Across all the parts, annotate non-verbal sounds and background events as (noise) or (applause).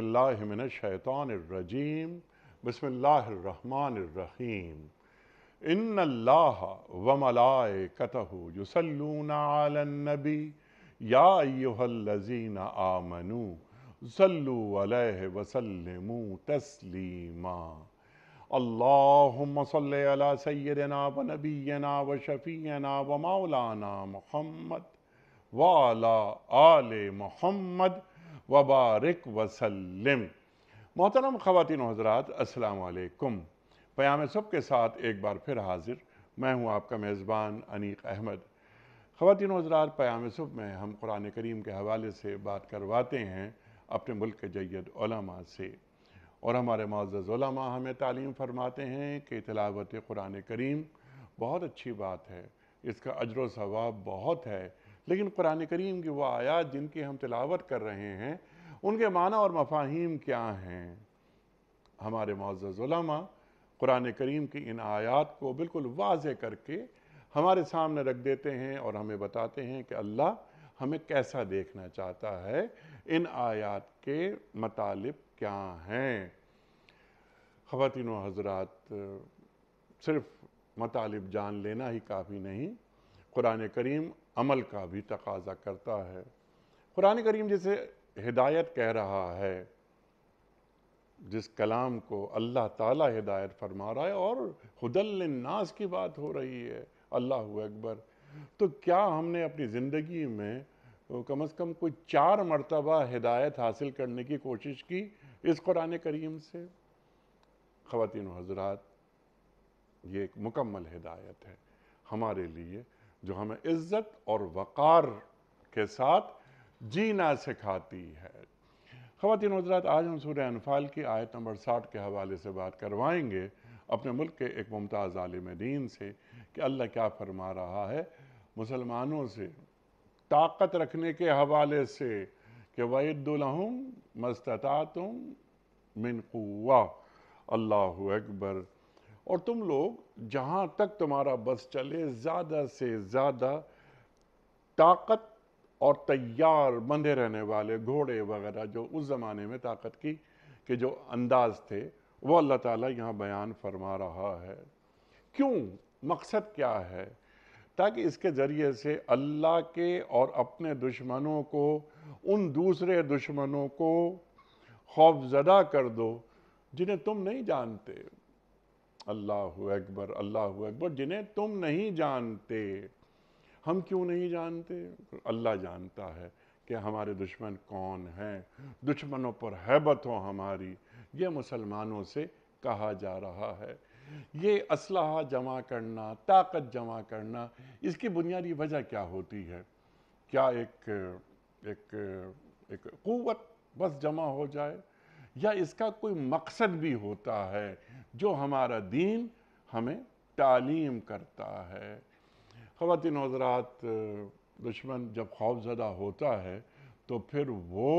अज़बिल्लाशैतानरजीम बसमीम इन अल्लाह व मलाए कतहु युसलूना आलनबी याजीन आमनु सल्लु अलैहि वसल्लमु तस्लीमा अल्लाहुम्म सल्लि अला सय्यिदिना व नबिय्यना व शफीना व मौलाना मुहम्मद व अला आले मुहम्मद वबारक वसलम मोहतरम ख़वान हजरात असलकम प्याम सब के साथ एक बार फिर हाजिर मैं हूँ आपका मेज़बान अनीक अहमद ख़वान हजरात प्याम सब में हम कुरान करीम के हवाले से बात करवाते हैं अपने मुल्क के जैद से और हमारे मोज़्ज़मा हमें तालीम फरमाते हैं कि तलावत कुरान करीम बहुत अच्छी बात है इसका अजर सवाब बहुत है लेकिन कुरान करीम की वो आयात जिनकी हम तिलावत कर रहे हैं उनके माना और मफाहिम क्या हैं हमारे मुआज़मा कुरान करीम की इन आयात को बिल्कुल वाज करके हमारे सामने रख देते हैं और हमें बताते हैं कि अल्लाह हमें कैसा देखना चाहता है इन आयात के मतलब क्या हैं खातिन हजरात सिर्फ मतलब जान लेना ही काफ़ी नहीं कुरान करीम अमल का भी तकाजा करता है कुरान करीम जिसे हिदायत कह रहा है जिस कलाम को अल्लाह ताला हिदायत फरमा रहा है और नाज की बात हो रही है अल्लाह अकबर तो क्या हमने अपनी ज़िंदगी में तो कम अज़ कम कोई चार मरतबा हिदायत हासिल करने की कोशिश की इस कुरान करीम से ख़वान हजरात ये एक मुकम्मल हिदायत है हमारे लिए जो हमें इज्जत और वक़ार के साथ जीना सिखाती है ख़वान हजरात आज हम सूर्य अनफाल की आयत नंबर साठ के हवाले से बात करवाएंगे अपने मुल्क के एक मुमताज़ आलिम दीन से कि अल्लाह क्या फरमा रहा है मुसलमानों से ताकत रखने के हवाले से कि वहीदुलहम मस्तता तुम मिनकुआ अल्लाह अकबर और तुम लोग जहाँ तक तुम्हारा बस चले ज़्यादा से ज़्यादा ताकत और तैयार बंधे रहने वाले घोड़े वगैरह जो उस ज़माने में ताकत की के जो अंदाज थे वो अल्लाह ताला यहाँ बयान फरमा रहा है क्यों मकसद क्या है ताकि इसके ज़रिए से अल्लाह के और अपने दुश्मनों को उन दूसरे दुश्मनों को खौफजदा कर दो जिन्हें तुम नहीं जानते अल्लाह अकबर अल्लाह अकबर जिन्हें तुम नहीं जानते हम क्यों नहीं जानते अल्लाह जानता है कि हमारे दुश्मन कौन हैं दुश्मनों पर हैबत हो हमारी ये मुसलमानों से कहा जा रहा है ये असल जमा करना ताकत जमा करना इसकी बुनियादी वजह क्या होती है क्या एक एक एक, एक कुत बस जमा हो जाए या इसका कोई मकसद भी होता है जो हमारा दीन हमें तालीम करता है ख़वान हजरात दुश्मन जब खौफजदा होता है तो फिर वो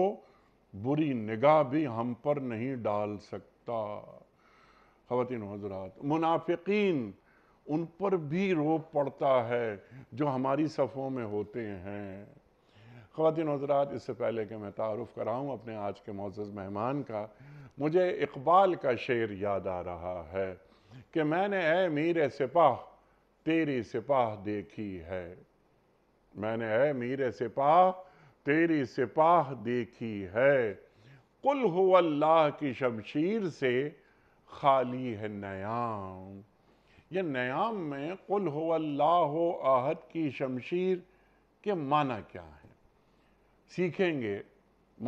बुरी निगाह भी हम पर नहीं डाल सकता ख़वान हजरात मुनाफिकीन उन पर भी रोब पड़ता है जो हमारी सफ़ों में होते हैं खातिन हजरात इससे पहले कि मैं तारफ़ कराऊँ अपने आज के मोज़ मेहमान का मुझे इकबाल का शेर याद आ रहा है कि मैंने ए मीर सिपाह तेरी सिपाह देखी है मैंने ए मीर सिपाह तेरी सिपाह देखी है कुल हो अल्लाह की शमशीर से खाली है नयाम ये नयाम में कुल हो अल्लाह हो आहद की शमशीर के माना क्या है सीखेंगे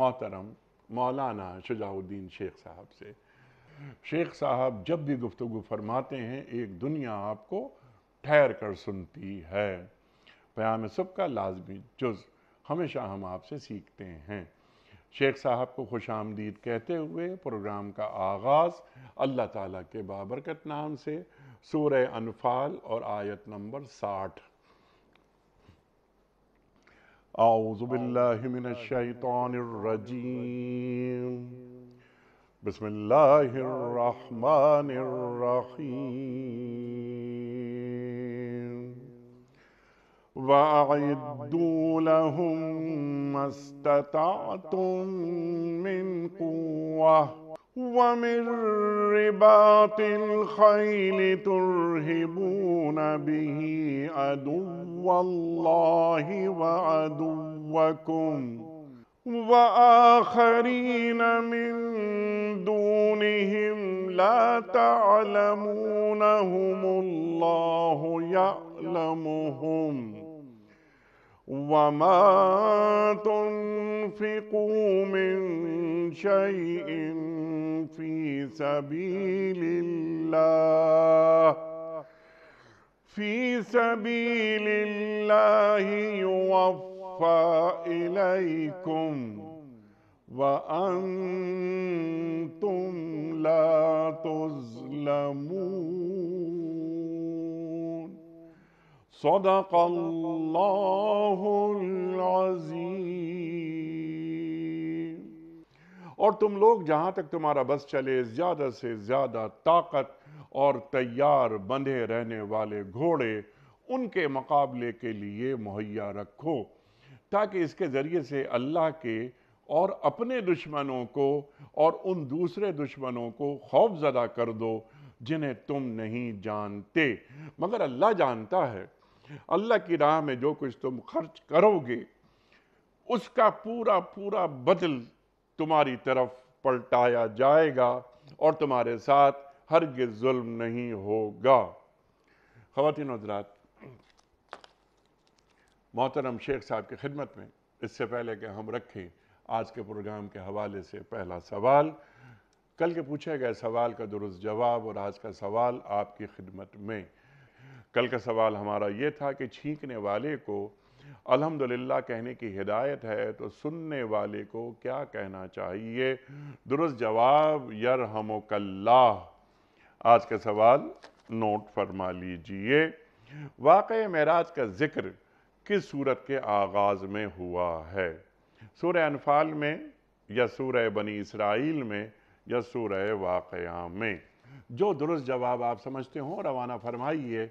मोहतरम मौलाना शुजाउद्दीन शेख साहब से शेख साहब जब भी गुफ्तु फरमाते हैं एक दुनिया आपको ठहर कर सुनती है प्याम सब का लाजमी जुज़ हमेशा हम आपसे सीखते हैं शेख साहब को खुश आमदीद कहते हुए प्रोग्राम का आगाज़ अल्लाह ताला के बाबरकत नाम से सूर्य अनफाल और आयत नंबर साठ أعوذ بالله من الشيطان الرجيم بسم الله الرحمن الرحيم وأعدوا لهم ما استطعتم من قوة ومن رباط الخيل ترهبون به عدو الله وعدوكم وآخرين من دونهم لا تعلمونهم الله يعلمهم وما تنفقوا من شيء في سبيل الله في سبيل الله يوفى إليكم وأنتم لا تظلمون صدق الله العظيم और तुम लोग जहाँ तक तुम्हारा बस चले ज़्यादा से ज़्यादा ताकत और तैयार बंधे रहने वाले घोड़े उनके मुकाबले के लिए मुहैया रखो ताकि इसके ज़रिए से अल्लाह के और अपने दुश्मनों को और उन दूसरे दुश्मनों को खौफ ज़दा कर दो जिन्हें तुम नहीं जानते मगर अल्लाह जानता है अल्लाह की राह में जो कुछ तुम खर्च करोगे उसका पूरा पूरा बदल तुम्हारी तरफ पलटाया जाएगा और तुम्हारे साथ हर जुल्म नहीं होगा खातिन हजरात मोहतरम शेख साहब की खिदमत में इससे पहले कि हम रखें आज के प्रोग्राम के हवाले से पहला सवाल कल के पूछे गए सवाल का दुरुस्त जवाब और आज का सवाल आपकी खिदमत में कल का सवाल हमारा ये था कि छींकने वाले को अल्हम्दुलिल्लाह कहने की हिदायत है तो सुनने वाले को क्या कहना चाहिए दुरुस्त जवाब यर आज का सवाल नोट फरमा लीजिए वाक़ महराज का ज़िक्र किस सूरत के आगाज़ में हुआ है सूर अनफाल में या सूर बनी इसराइल में या सूर वाकया में जो दुरुस्त जवाब आप समझते हो रवाना फरमाइए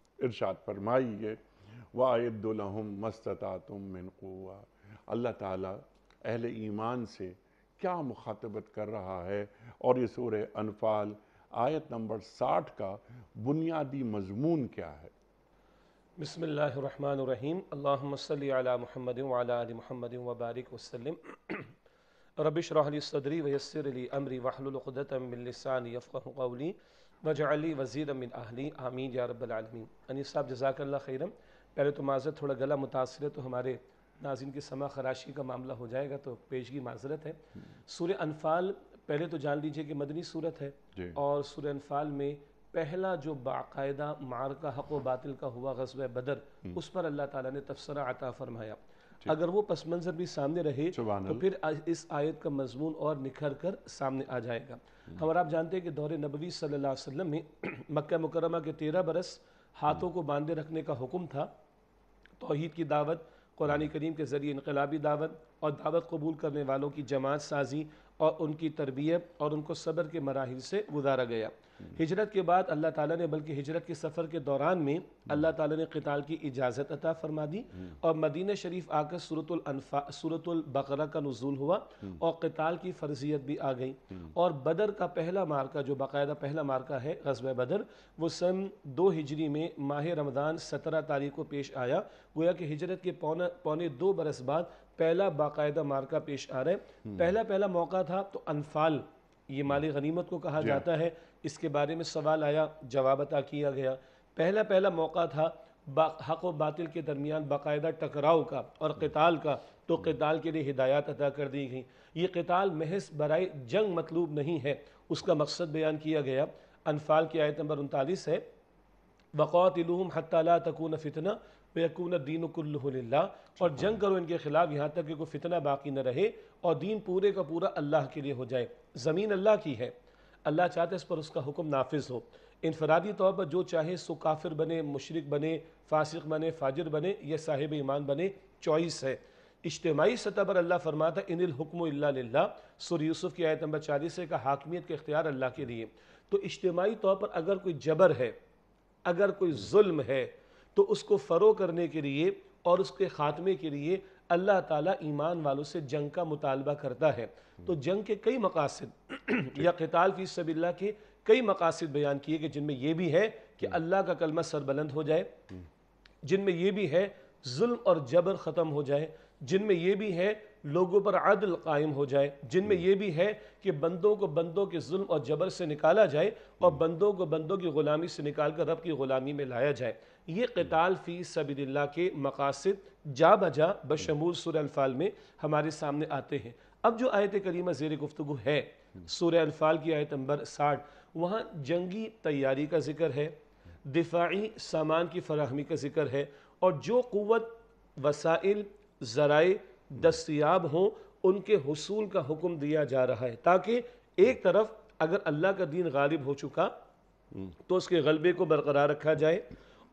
इरशाद फरमाइए वाहम वाहिदुलहम मस्तता तुम मिनकुआ अल्लाह ताला अहले ईमान से क्या मुखातबत कर रहा है और ये सूर अनफाल आयत नंबर साठ का बुनियादी मजमून क्या है बसमीम अल्लाम महमद महमद वबारक वसलम रबिश रहली सदरी वयसर अली अमरी वाहलुलदतमिलसानी यफ़ कौली वजाली वजीर अमिन आहली आमीन या रबालमीन अनिस साहब जजाकल्ला खैरम पहले तो माजरत थोड़ा गला मुतासर है तो हमारे नाजिन की समा खराशी का मामला हो जाएगा तो पेशगी माजरत है सूर्य अनफाल पहले तो जान लीजिए कि मदनी सूरत है और सूर्य अनफाल में पहला जो बाकायदा मार का हक व बातिल का हुआ गजब बदर उस पर अल्लाह ताला ने तबसरा आता फरमाया अगर वो पस मंजर भी सामने रहे तो फिर इस आयत का मजमून और निखर कर सामने आ जाएगा हम्म। हम आप जानते हैं कि दौरे नबवी सल्लल्लाहु अलैहि वसल्लम में (clears throat) मक्का मुकरमा के तेरह बरस हाथों हम्म। को बांधे रखने का हुक्म था तोहहीद की दावत कुरानी हम्म। करीम के ज़रिए इनकलाबी दावत और दावत कबूल करने वालों की जमात साजी और उनकी तरबियत और उनको सब्र के मराहल से गुजारा गया हिजरत के बाद अल्लाह ताला ने बल्कि हिजरत के सफ़र के दौरान में अल्लाह ताला ने कताल की इजाज़त अता फरमा दी और मदीना शरीफ आकर सूरतुल्फा सूरतुल्बकरा का नजूल हुआ और कताल की फर्जियत भी आ गई और बदर का पहला मार्का जो बाकायदा पहला मार्का है गजब बदर वो सन दो हिजरी में माह रमज़ान सत्रह तारीख को पेश आया गोया कि हिजरत के पौने पौने दो बरस बाद पहला बाकायदा मार्का पेश आ रहा है हम्म। पहला पहला मौका था तो अनफाल ये माली हम्म। गनीमत को कहा जाता है इसके बारे में सवाल आया जवाब अता किया गया पहला पहला मौका था हक व बातिल के दरमियान बाकायदा टकराव का और हम्म। कताल का तो कताल के लिए हिदायत अदा कर दी गई ये कताल महज बरए जंग मतलूब नहीं है उसका मकसद बयान किया गया अनफाल की आयत नंबर उनतालीस है वक़ौत हत्ता तकून फितना बेकून दीन कुल्ला और जंग करो इनके खिलाफ यहाँ तक कि कोई फितना बाकी न रहे और दीन पूरे का पूरा अल्लाह के लिए हो जाए ज़मीन अल्लाह की है अल्लाह चाहते इस पर उसका हुक्म नाफिज हो इनफरादी तौर पर जो चाहे सो काफिर बने मशरक बने फासिक बने फाजिर बने या साहिब ईमान बने चॉइस है इज्तमाही सतह पर अल्लाह फरमाता इनिल हुक्म सुर यूसुफ़ की आयत नंबर चालीस से का हाकमियत के इख्तियार अल्लाह के लिए तो इज्तमाही तौर पर अगर कोई जबर है अगर कोई जुल्म है तो उसको फ़रो करने के लिए और उसके ख़ात्मे के लिए अल्लाह ताला ईमान वालों से जंग का मुतालबा करता है तो जंग के कई मकासद या कताल फ़ी सबल्ला के कई मकासद बयान किए गए जिनमें यह भी है कि हम्म। अल्लाह का कलमा सरबलंद हो जाए जिनमें यह भी है जुल्म और जबर ख़त्म हो जाए जिनमें यह भी है लोगों पर आदल कायम हो जाए जिनमें यह भी है कि बंदों को बंदों के जुल्म और जबर से निकाला जाए और बंदों को बंदों की ग़ुलामी से निकाल कर रब की ग़ुलामी में लाया जाए ये कताल फ़ी सबील्ला के मकासद जा बजा बशमूल सुर अल्फ़ाल में हमारे सामने आते हैं अब जो आयत करीमा जेर गुफ्तु है सूर अल्फ़ाल की आयत नंबर साठ वहाँ जंगी तैयारी का जिक्र है दिफाही सामान की फराहमी का जिक्र है और जो क़वत वसाइल ज़राए दस्तियाब हों उनके हसूल का हुक्म दिया जा रहा है ताकि एक तरफ अगर अल्लाह का दीन गालिब हो चुका हम्म। तो उसके गलबे को बरकरार रखा जाए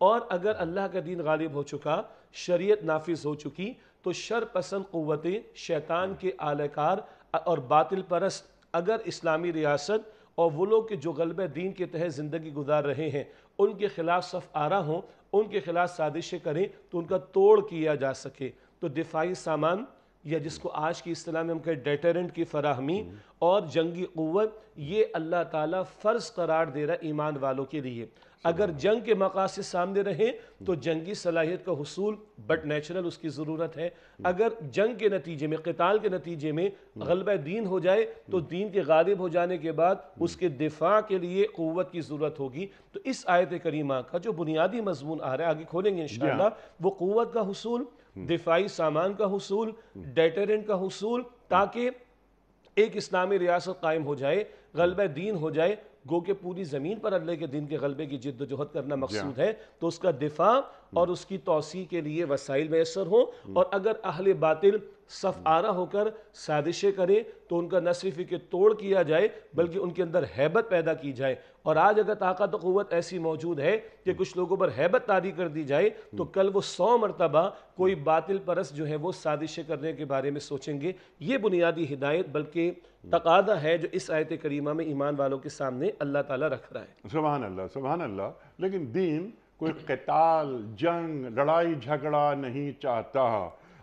और अगर अल्लाह का दीन गालिब हो चुका शरीयत नाफिज हो चुकी तो शर पसंद क़वतें शैतान के आलकार और बातिल परस्त अगर इस्लामी रियासत और वो लोग के जो गलब दीन के तहत ज़िंदगी गुजार रहे हैं उनके ख़िलाफ़ सफ़ आरा हों उनके ख़िलाफ़ साजिशें करें तो उनका तोड़ किया जा सके तो दिफाई सामान या जिसको आज की इस्लाम में हम कहें डेटरेंट की फराहमी और जंगी क़वत ये अल्लाह ताला फ़र्ज़ करार दे रहा ईमान वालों के लिए अगर जंग के मकासद सामने रहें तो जंगी सलाहियत का हसूल बट नेचुरल उसकी ज़रूरत है हम्म। अगर जंग के नतीजे में कताल के नतीजे में हम्म। गलब दीन हो जाए तो हम्म। दीन के गालिब हो जाने के बाद उसके दिफा के लिए क़वत की ज़रूरत होगी तो इस आयत करीमा का जो बुनियादी मजमून आ रहा है आगे खोलेंगे इन वो क़वत का हसूल दिफाई सामान का हसूल डेटरेंट का हसूल ताकि एक इस्लामी रियासत कायम हो जाए गलब दीन हो जाए गो के पूरी ज़मीन पर अल्लाह के दिन के गलबे की जिद्दोजहद करना मकसूद है तो उसका दिफा और उसकी तोसी के लिए वसाइल मैसर हों और अगर अहल बातिल सफ आरा होकर साजिशें करें तो उनका न सिर्फ के तोड़ किया जाए बल्कि उनके अंदर हैबत पैदा की जाए और आज अगर ताकत वत ऐसी मौजूद है कि कुछ लोगों पर हैबत तारी कर दी जाए तो कल वो सौ मरतबा कोई बातिल परस जो है वो साजिशें करने के बारे में सोचेंगे ये बुनियादी हिदायत बल्कि तकादा है जो इस आयत करीमा में ईमान वालों के सामने अल्लाह तला रख रहा है सुबहान अल्लाह सुबहान अल्लाह लेकिन दीन कोई कताल जंग लड़ाई झगड़ा नहीं चाहता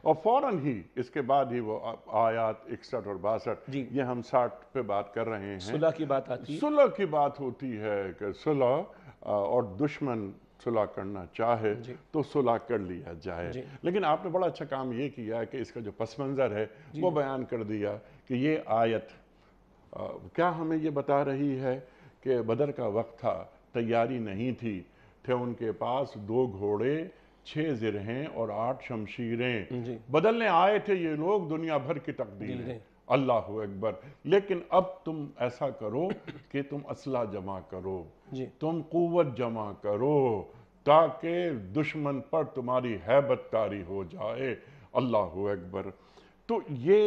और फौरन ही इसके बाद ही वो आयात इकसठ और बासठ ये हम साठ पे बात कर रहे हैं सुलह की बात आती है सुलह की बात होती है कि सुलह और दुश्मन सुलह करना चाहे तो सुलह कर लिया जाए लेकिन आपने बड़ा अच्छा काम ये किया कि इसका जो पस मंज़र है वो बयान कर दिया कि ये आयत आ, क्या हमें ये बता रही है कि बदर का वक्त था तैयारी नहीं थी थे उनके पास दो घोड़े छह जिरहें और आठ शमशीरें बदलने आए थे ये लोग दुनिया भर की तकदीर अल्लाह अकबर लेकिन अब तुम ऐसा करो कि तुम असला जमा करो तुम कुवत जमा करो ताकि दुश्मन पर तुम्हारी हैबत हो जाए अल्लाह अकबर तो ये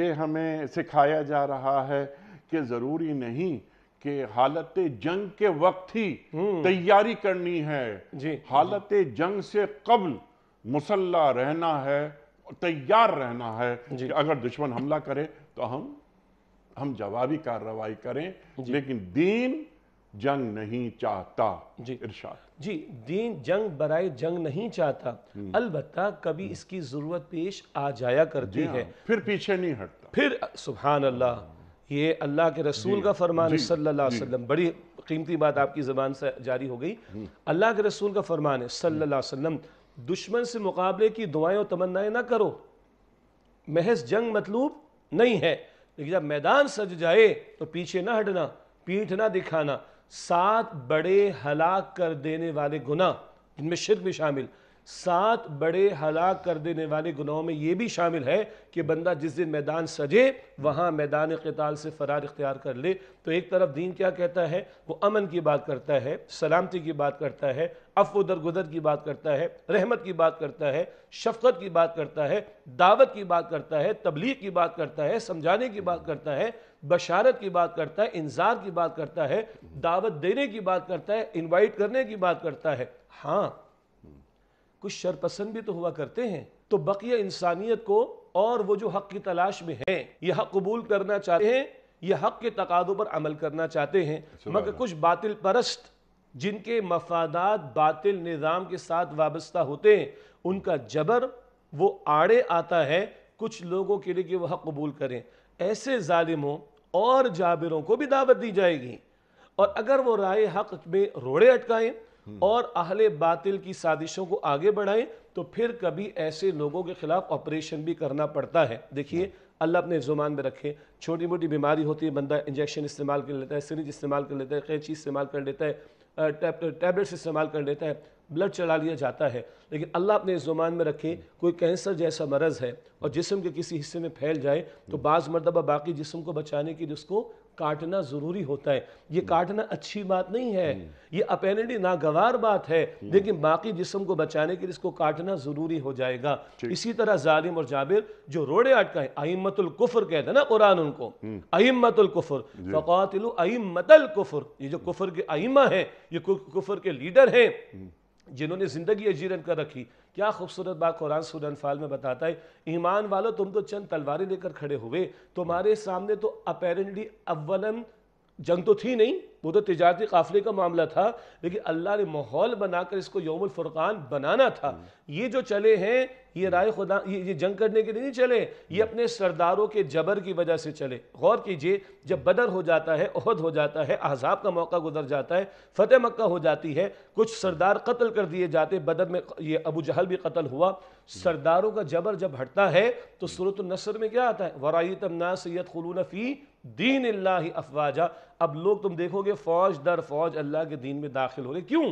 ये हमें सिखाया जा रहा है कि ज़रूरी नहीं कि हालत जंग के वक्त ही हम्म। तैयारी करनी है जी, हालत जंग से कबल मुसल्ला रहना है तैयार रहना है कि अगर दुश्मन हमला करे तो हम हम जवाबी कार्रवाई करें लेकिन दीन जंग नहीं चाहता जी इरशाद जी दीन जंग बराए जंग नहीं चाहता हम्म। अलबत्ता कभी इसकी जरूरत पेश आ जाया करती हाँ, है फिर पीछे नहीं हटता फिर सुबहान अल्लाह ये अल्लाह के रसूल का फरमान है सल्लल्लाहु अलैहि वसल्लम बड़ी कीमती बात आपकी ज़बान से जारी हो गई हम्म। अल्लाह के रसूल का फरमान है सल्लल्लाहु अलैहि वसल्लम दुश्मन से मुकाबले की दुआएं और तमन्नाएं ना करो महज जंग मतलूब नहीं है लेकिन जब मैदान सज जाए तो पीछे ना हटना पीठ ना दिखाना सात बड़े हलाक कर देने वाले गुना जिनमें शिरक भी शामिल सात बड़े हलाक कर देने वाले गुनाहों में ये भी शामिल है कि बंदा जिस दिन मैदान सजे वहाँ मैदान कताल से फ़रार इख्तियार कर ले तो एक तरफ दीन क्या कहता है वो अमन की बात करता है सलामती की बात करता है अफो दरगुदर की बात करता है रहमत की बात करता है शफकत की बात करता है दावत की बात करता है तबलीग की बात करता है समझाने की बात करता है बशारत की बात करता है इंजार की बात करता है दावत देने की बात करता है इन्वाइट करने की बात करता है हाँ कुछ शरपसंद भी तो हुआ करते हैं तो बकिया इंसानियत को और वो जो हक की तलाश में है यह हक कबूल करना चाहते हैं यह हक के तकादों पर अमल करना चाहते हैं अच्छा, मगर कुछ बातिल परस्त जिनके मफादात बातिल निज़ाम के साथ वाबस्ता होते हैं उनका जबर वो आड़े आता है कुछ लोगों के लिए कि वह कबूल करें ऐसे ालिमों और जाबिरों को भी दावत दी जाएगी और अगर वो राय हक में रोड़े अटकाएं हम्म। और अहले बातिल की साजिशों को आगे बढ़ाएं तो फिर कभी ऐसे लोगों के खिलाफ ऑपरेशन भी करना पड़ता है देखिए हाँ। अल्लाह अपने जुबान में रखे छोटी मोटी बीमारी होती है बंदा इंजेक्शन इस्तेमाल कर लेता है सीरीज इस्तेमाल कर लेता है कैंची इस्तेमाल कर लेता है टैबलेट्स इस्तेमाल कर लेता है ब्लड चढ़ा लिया जाता है लेकिन अल्लाह अपने जुमान में रखे हम्म। कोई कैंसर जैसा मरज़ है और जिसम के किसी हिस्से में फैल जाए तो हम्म। बाज़ मरतबा बाकी जिसम को बचाने की उसको काटना ज़रूरी होता है ये हम्म। काटना अच्छी बात नहीं है हम्म। ये अपेरेंटली नागवार बात है हम्म। लेकिन बाकी जिसम को बचाने के लिए इसको काटना ज़रूरी हो जाएगा इसी तरह जालिम और जाबिर जो रोड़े अटका है अहिमतुल कुफर कहते हैं ना कुरान उनको अहिमतुल कुफर फ़ातिल अमतल कुफर ये जो कुफर के अमा है ये कुफर के लीडर हैं जिन्होंने ज़िंदगी अजीरन कर रखी क्या खूबसूरत बात कुरान अनफाल में बताता है ईमान वालों तुम तो चंद तलवारें लेकर खड़े हुए तुम्हारे सामने तो अपेरेंटली अव्वलन जंग तो थी नहीं वो तो तजारती काफिले का मामला था लेकिन अल्लाह ने माहौल बनाकर इसको यौम फ़ुरक़ान बनाना था हम्म। ये जो चले हैं ये राय खुदा ये ये जंग करने के लिए नहीं चले ये हम्म। अपने सरदारों के जबर की वजह से चले गौर कीजिए जब बदर हो जाता है अहद हो जाता है अहजाब का मौका गुजर जाता है फ़तेह मक्का हो जाती है कुछ सरदार कत्ल कर दिए जाते बदर में ये अबू जहल भी कत्ल हुआ सरदारों का जबर जब हटता है तो सूरत नसर में क्या आता है वराइत तमना सैद खलून फ़ी दीन अफवाजा अब लोग तुम देखोगे फौज दर फौज अल्लाह के दीन में दाखिल हो गए क्यों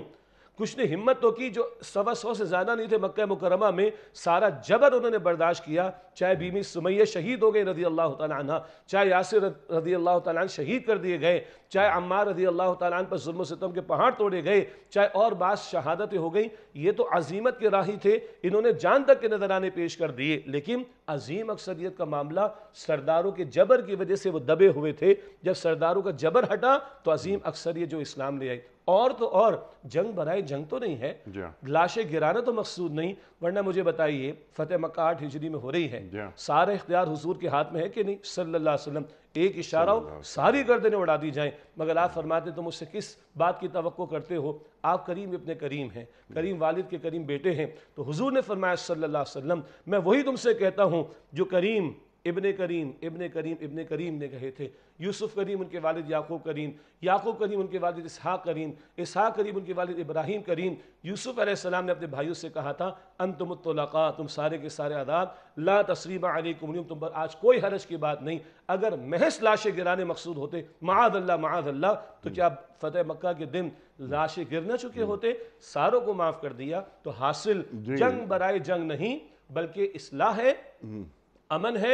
कुछ ने हिम्मत तो की जो सवा सौ से ज़्यादा नहीं थे मक्का मुकरमा में सारा जबर उन्होंने बर्दाश्त किया चाहे बीमी सुमैया शहीद हो गए रदी अल्लाह तह चाहे यासिर रदी अल्लाह तह शहीद कर दिए गए चाहे अम्मार रदी अल्लाह तह पर जुल्म सितम के पहाड़ तोड़े गए चाहे और बात शहादतें हो गई ये तो अजीमत के राही थे इन्होंने जान तक के नजराने पेश कर दिए लेकिन अजीम अक्सरियत का मामला सरदारों के जबर की वजह से वो दबे हुए थे जब सरदारों का जबर हटा तो अजीम अक्सरियत जो इस्लाम ले आई और तो और जंग बनाए जंग तो नहीं है हाँ। लाशें गिराना तो मकसूद नहीं वरना मुझे बताइए फतेह मक्का आठ हिजरी में हो रही है हाँ। सारे इख्तियार हुजूर के हाथ में है कि नहीं सल्लल्लाहु अलैहि वसल्लम एक इशारा हो सारी गर्दनें उड़ा दी जाएं मगर आप फरमाते तो मुझसे किस बात की तो करते हो आप करीम अपने करीम हैं करीम वालिद के करीम बेटे हैं तो हुजूर ने फरमाया सल्लल्लाहु अलैहि वसल्लम मैं वही तुमसे कहता हूँ जो करीम इबन करीम इबन करीम इबन करीम ने कहे थे यूसुफ़ करीम उनके वालिद याकूब करीम याकूब करीम उनके वालिद इसहाक करीम इसहाक करीम उनके वालिद इब्राहिम करीम यूसुफ़ अलैहिस्सलाम ने अपने भाइयों से कहा था अनतमतलका तुम सारे के सारे आदाब ला अली अलकुम तुम पर आज कोई हरज की बात नहीं अगर महस लाशें गिराने मकसूद होते माद अल्लाह माद अल्लाह तो क्या फ़तेह मक्का के दिन लाशें ना चुके होते सारों को माफ़ कर दिया तो हासिल जंग बरए जंग नहीं बल्कि इसलाह है हम्म। अमन है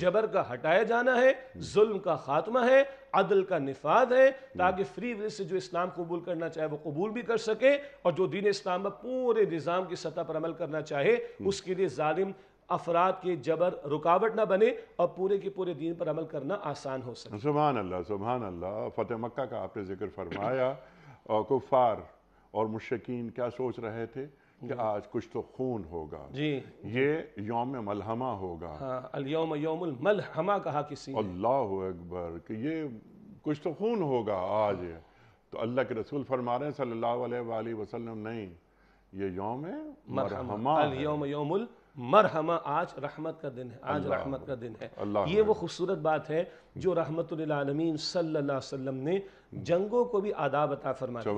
जबर का हटाया जाना है जुल्म का खात्मा है अदल का निफाद है ताकि फ्री विल से जो इस्लाम कबूल करना चाहे वो कबूल भी कर सके और जो दीन इस्लाम में पूरे निज़ाम की सतह पर अमल करना चाहे उसके लिए ालिम अफराद के जबर रुकावट ना बने और पूरे के पूरे दीन पर अमल करना आसान हो सके सुबहान अल्लाह सुबहान अल्लाह फ़तेह मक्का का आपने जिक्र फरमाया और कुफ़ार और मुशकिन क्या सोच रहे थे कि हम्म। आज कुछ तो खून होगा जी ये योम मलहमा होगा हाँ, योम योम मलहमा कहा किसी अल्लाह अकबर कि ये कुछ तो खून होगा आज तो अल्लाह के रसूल फरमा रहे हैं सल्लल्लाहु वसल्लम नहीं ये योम योम योम मरहमा आज रहमत का दिन है आज रहमत का दिन है ये वो खूबसूरत बात है जो रहमत आलमीन सल्लल्लाहु अलैहि वसल्लम ने जंगों को भी आदाब अता फरमा दिए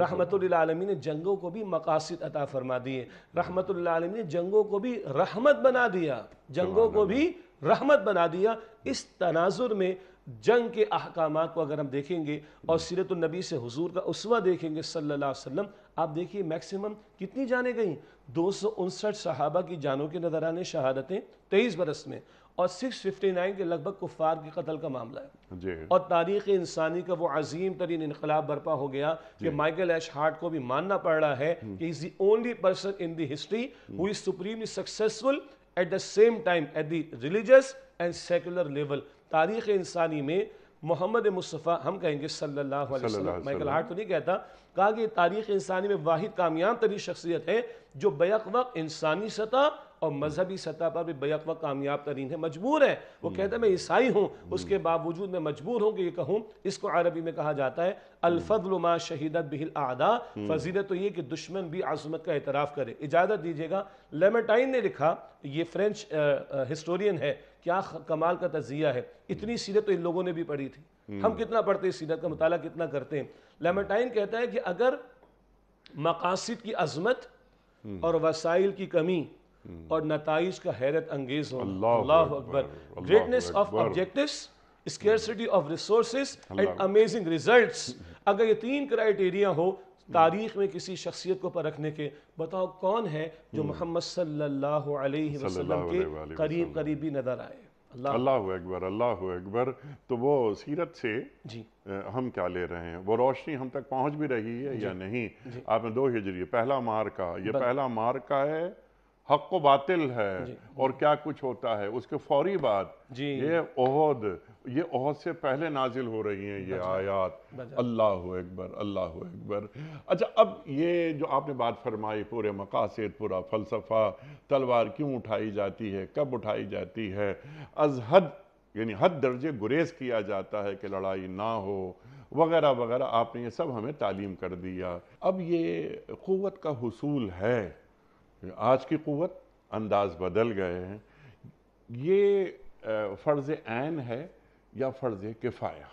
रहमत आलमी ने जंगों को भी मकासद अता फरमा दिए रहमत आलमी ने जंगों को भी रहमत बना दिया जंगों को भी रहमत बना दिया इस तनाजुर में जंग के अहकाम को अगर हम देखेंगे और सीरत से हजूर का उसवा देखेंगे सल्ला वसलम आप देखिए मैक्सिमम कितनी जाने गई दो सौ उनसठ सहाबा की जानों के नजराने शहादतें तेईस बरस में और 659 के लगभग कुफार के कत्ल का मामला है और तारीख इंसानी का वो अजीम तरीन इनकलाब बर्पा हो गया कि माइकल एश हार्ट को भी मानना पड़ रहा है हम्म। कि is the only person in the history who is supremely successful at the same time at the religious and secular level तारीख इंसानी में मोहम्मद मुस्तफ़ा हम कहेंगे सल्लल्लाहु अलैहि वसल्लम माइकल हार्ट तो नहीं कहता कहा कि तारीख इंसानी में वाहिद कामयाब तरीन शख्सियत है जो बैक वक्त इंसानी सतह और मजहबी सतह पर भी बेकवा कामयाब तरीन है मजबूर है वो हम्म। कहते हैं मैं ईसाई हूँ हम्म। उसके बावजूद मैं मजबूर हूँ कि ये कहूँ इसको अरबी में कहा जाता है हम्म। अल्फदलमा शहीदत बिहिल आदा फजीलत तो ये कि दुश्मन भी आजमत का एतराफ़ करे इजाज़त दीजिएगा लेमेटाइन ने लिखा ये फ्रेंच हिस्टोरियन है क्या कमाल का तजिया है इतनी सीरत तो इन लोगों ने भी पढ़ी थी हम कितना पढ़ते हैं सीरत का मताल कितना करते हैं लेमेटाइन कहता है कि अगर मकासद की अजमत और वसाइल की कमी Hmm. और नतज का हैरत अंगेज होना Akbar greatness of objective scarcity of resource and amazing result अगर ये तीन क्राइटेरिया हो तारीख में किसी शख्सियत को पर रखने के बताओ कौन है जो hmm. मोहम्मद सल्लल्लाहु अलैहि वसल्लम के करीब करीबी नजर आए अल्लाह अकबर अल्लाह अकबर तो वो सीरत से जी हम क्या ले रहे हैं वो रोशनी हम तक पहुंच भी रही है या नहीं आपने दो हिजरी पहला मार का ये पहला मार का है हक को बातिल है और क्या कुछ होता है उसके फौरी बाद ये ओहद ये ओहद से पहले नाजिल हो रही हैं ये आयात अल्लाह अकबर अल्लाह अकबर अच्छा अब ये जो आपने बात फरमाई पूरे मकासद पूरा फ़लसफ़ा तलवार क्यों उठाई जाती है कब उठाई जाती है अजहद यानी हद दर्जे गुरेज किया जाता है कि लड़ाई ना हो वगैरह वगैरह आपने ये सब हमें तालीम कर दिया अब ये क़वत का हसूल है आज की क़वत अंदाज बदल गए हैं ये फ़र्ज़ आन है या फ़र्ज़ किफ़ाया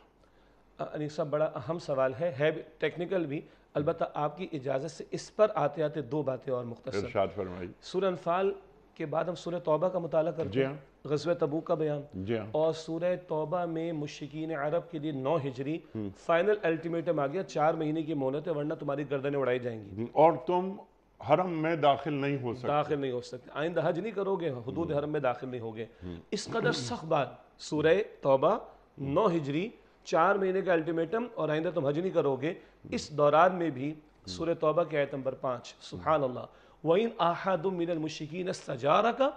अनिक साहब बड़ा अहम सवाल है है टेक्निकल भी अलबत् आपकी इजाज़त से इस पर आते आते दो बातें और मुख्तर अनफाल के बाद हम सूर्य तौबा का मुताला करते हैं हाँ। गजब तबू का बयान हाँ। और सूर्य तौबा में मुश्किन अरब के लिए नौ हिजरी फाइनल अल्टीमेटम हम्म। आ गया चार महीने की मोहनत है वरना तुम्हारी गर्दनें उड़ाई जाएंगी और तुम हरम में दाखिल नहीं हो सकते दाखिल नहीं हो सकते आइंदा हज नहीं करोगे हदूद हम्म। हरम में दाखिल नहीं होगे हम्म। इस कदर सख्त बात सूरह तोबा नौ हिजरी चार महीने का अल्टीमेटम और आइंदा तुम हज नहीं करोगे हम्म। इस दौरान में भी सूर्य तोबा के आयत नंबर पाँच सुबहान अल्लाह वइन आहदमिन मुशिकीन सजारा का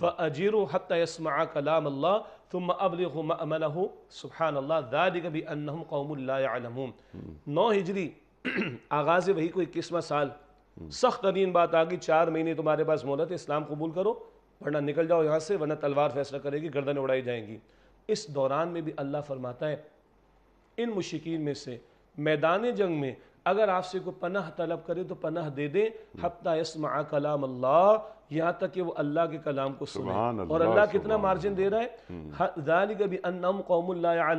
फ़िर हतमा कलाम अल्लाह तुम अबल सुबहान अल्लाह दाद कभी अनहम कौमल नौ हिजरी (clears throat) आगाज़ वही कोई किस्मत साल सख्त तरीन बात आ गई चार महीने तुम्हारे पास मोहलत इस्लाम कबूल करो वरना निकल जाओ यहाँ से वरना तलवार फैसला करेगी गर्दन उड़ाई जाएंगी इस दौरान में भी अल्लाह फरमाता है इन मुशिकीन में से मैदान जंग में अगर आपसे कोई पनाह तलब करे तो पनाह दे दें हफ्ता इसमा कलाम अल्लाह यहाँ तक कि वो अल्लाह के कलाम को सुने अल्ला, और अल्लाह कितना मार्जिन दे रहा है दाली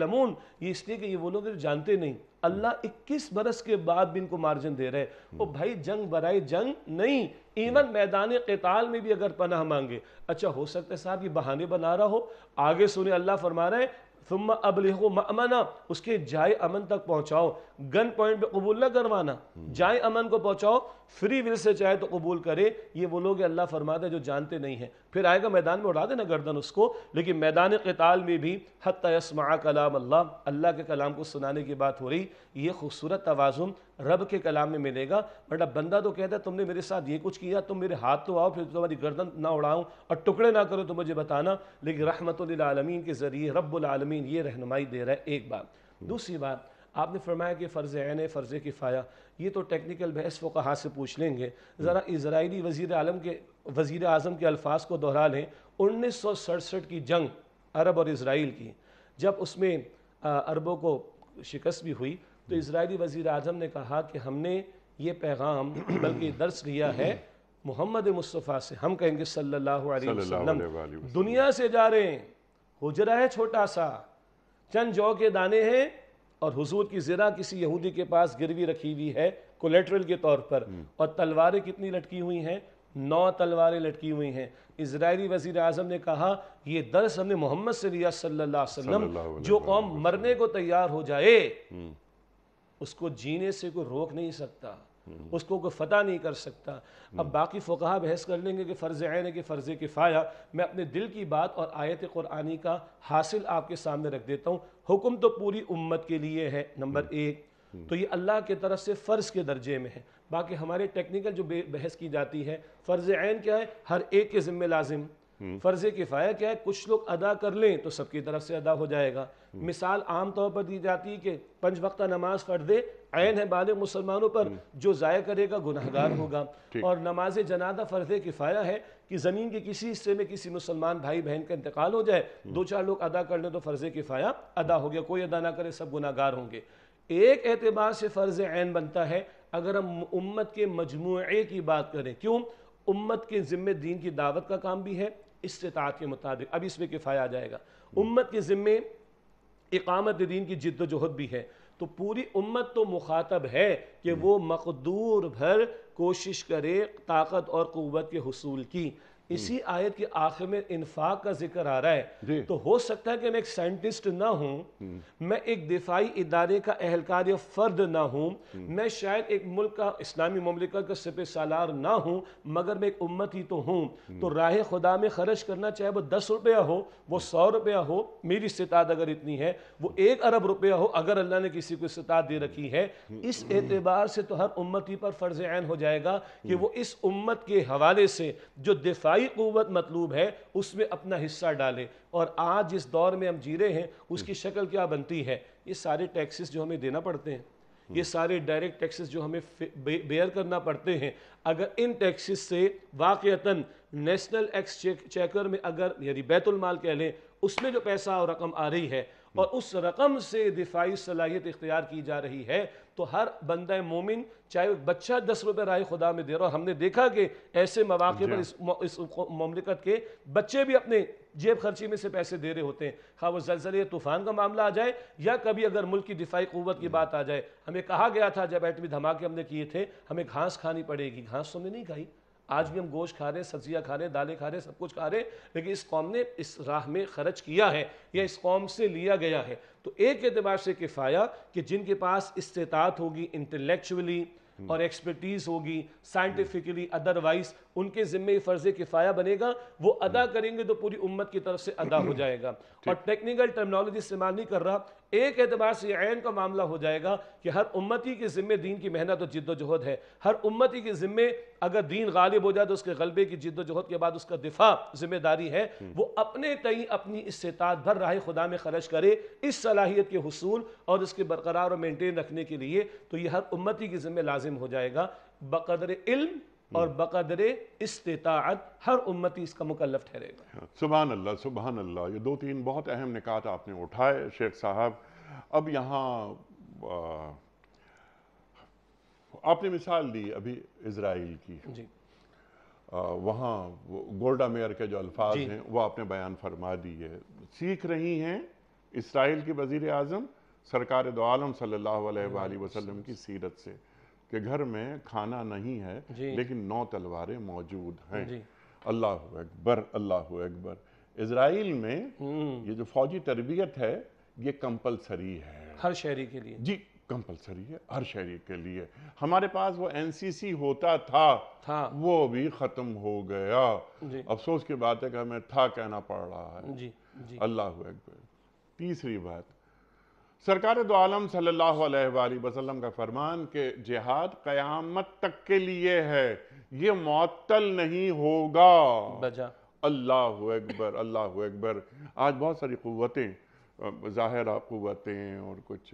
हम्म। ये इसलिए कि ये वो लोग जानते नहीं अल्लाह 21 बरस के बाद भी इनको मार्जिन दे रहे वो हम्म। भाई जंग बराए जंग नहीं इवन मैदान कताल में भी अगर पनाह मांगे अच्छा हो सकता है साहब ये बहाने बना रहा हो आगे सुने अल्लाह फरमा रहे हैं तुम अबलिहो मना उसके जाए अमन तक पहुंचाओ गन पॉइंट पे कबूल न करवाना हम्म। जाए अमन को पहुंचाओ फ्री विल से चाहे तो कबूल करे ये वो लोग अल्लाह फरमाते जो जानते नहीं हैं फिर आएगा मैदान में उड़ा देना गर्दन उसको लेकिन मैदान कताल में भी हत कलाम अल्लाह अल्लाह के कलाम को सुनाने की बात हो रही ये खूबसूरत तोज़ुम रब के कलाम में मिलेगा वरना बंदा तो कहता है तुमने मेरे साथ ये कुछ किया तुम मेरे हाथ तो आओ फिर तुम्हारी गर्दन ना उड़ाऊँ और टुकड़े ना करो तो मुझे बताना लेकिन रहमतमीन के ज़रिए रबालमीन ये रहनमाई दे रहा है एक बात दूसरी बात आपने फरमाया कि फ़र्ज़ आन फ़र्ज़ किफ़ाया ये तो टेक्निकल बहस वो कहाँ से पूछ लेंगे ज़रा इसराइली वज़ी आलम के वज़ी अजम के अल्फाज को दोहरा लें उन्नीस सौ सड़सठ की जंग अरब और इसराइल की जब उसमें अरबों को शिकस्त भी हुई तो इसराइली वज़ी अजम ने कहा कि हमने ये पैगाम (clears throat) बल्कि दर्स लिया है मोहम्मद मुस्तफ़ा से हम कहेंगे सल्लल्लाहु अलैहि वसल्लम दुनिया से जा रहे हैं हुजरा है छोटा सा चंद जौ के दाने हैं और हुजूर की ज़रा किसी यहूदी के पास गिरवी रखी हुई है कोलेट्रल के तौर पर हम्म। और तलवारें कितनी लटकी हुई हैं नौ तलवारें लटकी हुई हैं इसराइली वजीर अजम ने कहा यह दर्स हमने मोहम्मद से लिया सल्ला जो कौम मरने को तैयार हो जाए हम्म। उसको जीने से कोई रोक नहीं सकता हम्म। उसको कोई फ़तह नहीं कर सकता अब बाकी फोकहा बहस कर लेंगे कि फ़र्ज़ आन के फ़र्ज़ किफ़ाया मैं अपने दिल की बात और आयत क़ुरानी का हासिल आपके सामने रख देता हूँ हुक्म तो पूरी उम्मत के लिए है नंबर हम्म। एक हम्म। तो ये अल्लाह के तरफ से फ़र्ज़ के दर्जे में है बाकी हमारे टेक्निकल जो बहस की जाती है फ़र्ज़ आन क्या है हर एक के ज़िम्मे लाजिम हम्म। फ़र्ज़ किफ़ाया क्या है कुछ लोग अदा कर लें तो सबकी तरफ से अदा हो जाएगा मिसाल आम तौर पर दी जाती है कि पंच वक्त नमाज दे आयन है बाल मुसलमानों पर जो ज़ाय करेगा गुनहगार होगा और नमाज जनादा फ़र्ज किफ़ाया है कि ज़मीन के किसी हिस्से में किसी मुसलमान भाई बहन का इंतकाल हो जाए हम्म। दो चार लोग अदा कर लें तो फ़र्ज़ किफ़ाया अदा हो गया कोई अदा ना करे सब गुनागार होंगे एक एतबार से फ़र्ज़ आन बनता है अगर हम उम्मत के मजमू की बात करें क्यों उम्मत के ज़िम्मे दीन की दावत का काम भी है इस्तात के मुताबिक अब इसमें किफ़ाया आ जाएगा हम्म। उम्मत के ज़िम्मे इकामत दीन की जद्दोजहद भी है तो पूरी उम्मत तो मुखातब है कि हम्म। वो मकदूर भर कोशिश करे ताकत और क़वत के हसूल की इसी आयत के आखिर में इन्फाक का जिक्र आ रहा है तो हो सकता है कि मैं एक साइंटिस्ट ना हूं मैं एक दिफाई इदारे का अहलकार या फर्द ना हूं मैं शायद एक मुल्क का इस्लामी ममलिका का सिप सालार ना हूं मगर मैं एक उम्मत ही तो हूं तो राह खुदा में खर्च करना चाहे वो दस रुपया हो वो सौ रुपया हो मेरी सितात अगर इतनी है वो एक अरब रुपया हो अगर अल्लाह ने किसी को सितात दे रखी है इस एतबार से तो हर उम्मती पर फर्ज आन हो जाएगा कि वो इस उम्मत के हवाले से जो दिफाई इंतहाई क़वत मतलूब है उसमें अपना हिस्सा डाले और आज जिस दौर में हम जी रहे हैं उसकी शक्ल क्या बनती है ये सारे टैक्सेस जो हमें देना पड़ते हैं ये सारे डायरेक्ट टैक्सेस जो हमें बेयर करना पड़ते हैं अगर इन टैक्सेस से वाक़ता नेशनल एक्स चेक चेकर में अगर यदि बैतुलमाल कह लें उसमें जो पैसा और रकम आ रही है और उस रकम से दिफाई सलाहियत इख्तियार की जा रही है तो हर बंद मोमिन चाहे बच्चा दस रुपये राय खुदा में दे रहा और हमने देखा कि ऐसे मौाक़े पर इस, इस ममलिकत के बच्चे भी अपने जेब खर्ची में से पैसे दे रहे होते हैं हाँ वो जलजले तूफ़ान का मामला आ जाए या कभी अगर मुल्क की दिफाई क़वत की बात आ जाए हमें कहा गया था जब एटमी धमाके हमने किए थे हमें घास खानी पड़ेगी घास तो हमने नहीं खाई आज भी हम गोश्त खा रहे हैं सब्जियाँ खा रहे हैं दालें खा रहे हैं सब कुछ खा रहे हैं लेकिन इस कौम ने इस राह में खर्च किया है या इस कौम से लिया गया है तो एक एतबार से किफ़ाया कि जिनके पास इस्तात होगी इंटेलेक्चुअली हम्म। और एक्सपर्टीज होगी साइंटिफिकली हम्म। अदरवाइज उनके जिम्मे फर्ज किफ़ाया बनेगा वो अदा हम्म। करेंगे तो पूरी उम्मत की तरफ से अदा हो (clears throat) जाएगा और टेक्निकल टर्मनोलॉजी इस्तेमाल नहीं कर रहा एक एतबार से आन का मामला हो जाएगा कि हर उम्मती के ज़िम्मे दीन की मेहनत और जिद्दोजहद है हर उम्मती के ज़िम्मे अगर दीन गालिब हो जाए तो उसके गलबे की जिद्दोजहद के बाद उसका दिफा ज़िम्मेदारी है हम्म। वो अपने तई अपनी इस्तात भर राह खुदा में खर्च करे इस सलाहियत के हसूल और इसके बरकरार और मेनटेन रखने के लिए तो यह हर उम्मती के ज़िम्मे लाजिम हो जाएगा बकदर इल्म और बकदर इस्तात हर उम्मती इसका मुकलफ ठहरेगा हाँ, सुबहान अल्लाह सुबहान अल्लाह ये दो तीन बहुत अहम निकात आपने उठाए शेख साहब अब यहाँ आपने मिसाल दी अभी इसराइल की जी वहाँ गोल्डा मेयर के जो अल्फाज हैं वो आपने बयान फरमा दिए सीख रही हैं इसराइल की वज़ी अजम सरकार दो आलम सल्ला वसलम की सीरत से कि घर में खाना नहीं है लेकिन नौ तलवारें मौजूद हैं अल्लाह अकबर अल्लाह अकबर इसराइल में हम्म। ये जो फौजी तरबियत है ये कंपलसरी है हर शहरी के लिए जी कंपलसरी है हर शहरी के लिए हमारे पास वो एनसीसी होता था था वो भी ख़त्म हो गया अफसोस की बात है कि हमें था कहना पड़ रहा है जी, जी। अल्लाह अकबर तीसरी बात सरकार दो आलम सल्ला वसलम का फरमान के जिहाद कयामत तक के लिए है ये मअतल नहीं होगा अल्लाह अकबर अल्लाह अकबर आज बहुत सारी क़वतें ज़ाहिर क़वतें और कुछ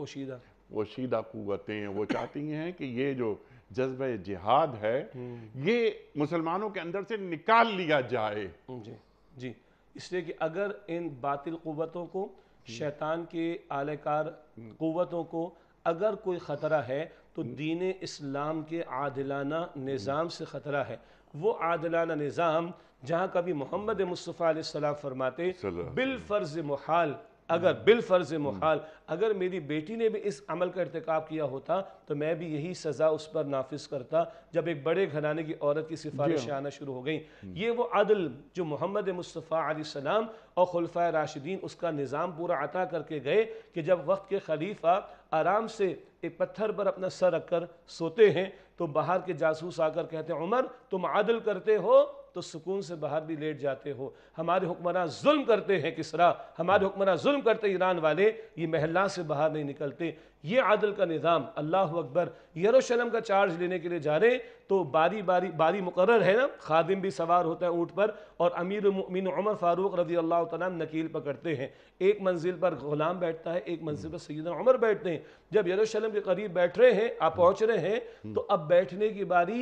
पोशीदा पोशीदा क़वतें वो चाहती हैं कि ये जो जज्ब जिहाद है हम्म। ये मुसलमानों के अंदर से निकाल लिया जाए जी जी इसलिए कि अगर इन बातिल क़वतों को हम्म। शैतान के आलकार क़वतों को अगर कोई ख़तरा है तो हम्म। दीन इस्लाम के आदिलाना हम्म। निज़ाम से ख़तरा है वो आदिलाना निज़ाम जहाँ कभी मोहम्मद मुस्तफ़ा फरमाते बिलफ़र्ज़ महाल अगर हाँ। बिल फर्ज़ हाँ। महाल अगर मेरी बेटी ने भी इस अमल का इरतकब किया होता तो मैं भी यही सज़ा उस पर नाफिज करता जब एक बड़े घराने की औरत की सिफारिश आना हाँ। शुरू हो गई हम्म। ये वो अदल जो मोहम्मद मुस्तफ़ा सलाम और खुलफा राशिदीन उसका निज़ाम पूरा अता करके गए कि जब वक्त के खलीफा आराम से एक पत्थर पर अपना सर रख कर सोते हैं तो बाहर के जासूस आकर कहते हैं उमर तुम आदल करते हो तो सुकून से बाहर भी लेट जाते हो हमारे हुक्मरान जुल्म करते हैं किसरा हमारे हुक्मरान जुल्म करते ईरान वाले ये महला से बाहर नहीं निकलते ये आदल का निज़ाम अल्लाह अकबर यरूशलेम का चार्ज लेने के लिए जा रहे तो बारी बारी बारी मुकर है ना खादिम भी सवार होता है ऊँट पर और अमीर मीन उमर फ़ारूक रजी अल्लाह तला नकील पकड़ते हैं एक मंजिल पर गुलाम बैठता है एक मंजिल पर सैद उमर बैठते हैं जब यरूशलेम के करीब बैठ रहे हैं आप पहुँच रहे हैं तो अब बैठने की बारी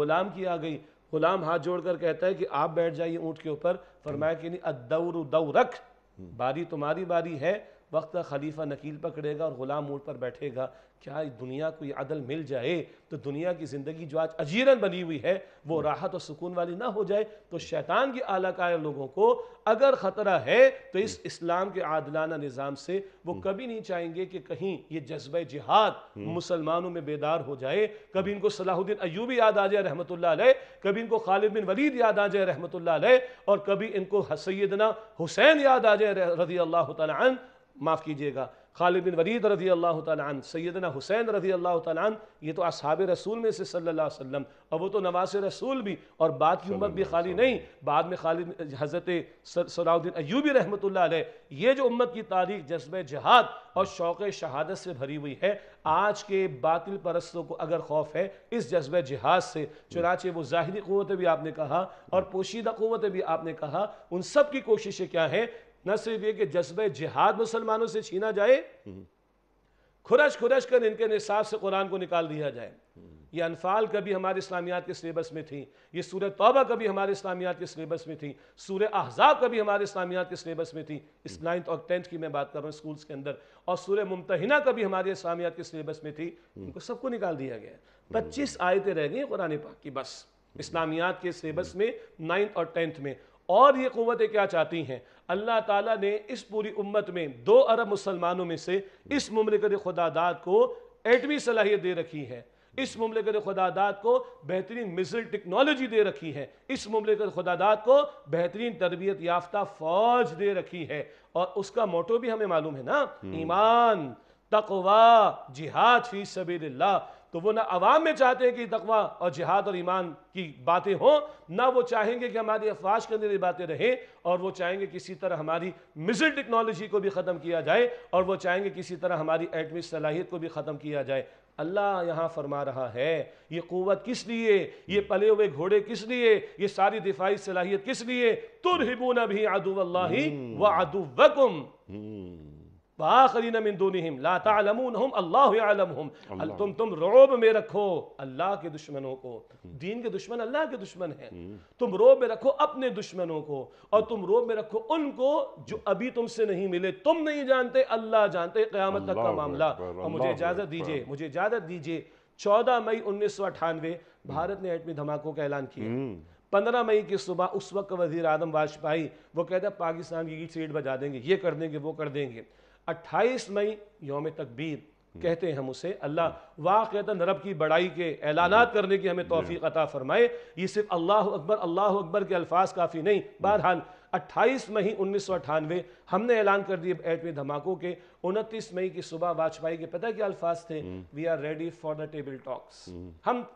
गुलाम की आ गई गुलाम हाथ जोड़कर कहता है कि आप बैठ जाइए ऊँट के ऊपर फरमाया कि नहीं अदौर रख बारी तुम्हारी बारी है वक्त खलीफा नकील पकड़ेगा और गुलाम ऊँट पर बैठेगा क्या दुनिया को ये अदल मिल जाए तो दुनिया की ज़िंदगी जो आज अजीरन बनी हुई है वो हम्म। राहत और सुकून वाली ना हो जाए तो शैतान की आलाकार लोगों को अगर ख़तरा है तो इस हम्म। इस्लाम के आदलाना निज़ाम से वो हम्म। कभी नहीं चाहेंगे कि कहीं ये जज्ब जिहाद मुसलमानों में बेदार हो जाए कभी इनको सलाहुद्दीन अयूबी याद आ जाए रहमत कभी इनको खालिद बिन वलीद याद आ जाए रहमत और कभी इनको सैदना हुसैन याद आ जाए रजी अल्लाह तन माफ़ कीजिएगा खालिद बिन वरीद रजी अल्लाह तन सैदना हुसैन रजी अल्लाह तन ये तो असहाब रसूल में से सल्ला वसम और वो तो नवास रसूल भी और बाद की उम्मत भी खाली नहीं बाद में खालिद हज़रत सलाउद्दीन अयूबी रहमत ये जो उम्मत की तारीख जज्ब जहाद और शौक़ शहादत से भरी हुई है आज के बातिल परस्तों को अगर खौफ है इस जज्ब जहाज से चुनाचे वो ज़ाहरी क़वतें भी आपने कहा और पोशीदा क़वतें भी आपने कहा उन सब की कोशिशें क्या हैं न सिर्फ ये कि जज्ब जिहाद मुसलमानों से छीना जाए खुरश खुरश कर इनके निसाब से कुरान को निकाल दिया जाए ये अनफाल कभी हमारे इस्लामियात के सिलेबस में थी ये सूर्य तौबा कभी हमारे इस्लामियात के सिलेबस में थी सूर्य अहजाब कभी हमारे इस्लामियात के सिलेबस में थी इस नाइन्थ और टेंथ की मैं बात कर रहा हूँ स्कूल्स के अंदर और सूर्य मुमतना कभी हमारे इस्लामियात के सिलेबस में थी इनको सबको निकाल दिया गया पच्चीस आयतें रह गई कुरान पाक की बस इस्लामियात के सिलेबस में नाइन्थ और टेंथ में और ये क़वतें क्या चाहती हैं अल्लाह ताला ने इस पूरी उम्मत में दो अरब मुसलमानों में से इस ममलिकत खुदादाद को एटवी सलाहियत दे रखी है इस ममलिकत खुदादाद को बेहतरीन मिसल टेक्नोलॉजी दे रखी है इस ममलिकत खुदादाद को बेहतरीन तरबियत याफ्ता फ़ौज दे रखी है और उसका मोटो भी हमें मालूम है ना हम्म। ईमान तकवा जिहाद फी सबील्ला तो वो ना आवाम में चाहते हैं कि तकवा और जिहाद और ईमान की बातें हों ना वो चाहेंगे कि हमारी अफवाश के अंदर ये बातें रहें और वो चाहेंगे किसी तरह हमारी मिजिल टेक्नोलॉजी को भी ख़त्म किया जाए और वो चाहेंगे किसी तरह हमारी एटमी सलाहियत को भी ख़त्म किया जाए अल्लाह यहाँ फरमा रहा है ये क़वत किस लिए ये पले हुए घोड़े किस लिए ये सारी दिफाई सलाहियत किस लिए तुरहिबून भी आदू हम्म। व आदू वकुम हम्म। बाखरीन मिनदूनहिम ला तालमूनहुम अल्लाह तुम तुम रोब में रखो अल्लाह के दुश्मनों को दीन के दुश्मन अल्लाह के दुश्मन हैं तुम रोब में रखो अपने दुश्मनों को और तुम रोब में रखो उनको जो अभी तुमसे नहीं मिले तुम नहीं जानते अल्लाह जानते क़यामत तक का मामला और मुझे इजाज़त दीजिए मुझे इजाज़त दीजिए चौदह मई उन्नीस भारत ने एटमी धमाकों का ऐलान किया पंद्रह मई की सुबह उस वक्त वजीर आदम वाजपेयी वो कहते हैं पाकिस्तान की सीट बजा देंगे ये कर देंगे वो कर देंगे अट्ठाईस मई योम तकबीर कहते हैं हम उसे अल्लाह वाक़ता नरब की बड़ाई के ऐलान करने की हमें तोफ़ी अता फ़रमाए ये सिर्फ अल्लाह अकबर अल्लाह अकबर के अल्फाज काफ़ी नहीं बहरहाल 28 मई उन्नीस हमने ऐलान कर दिए एटमी धमाकों के 29 मई की सुबह वाजपेयी के पता क्या अल्फाज थे we are ready for the table talks हम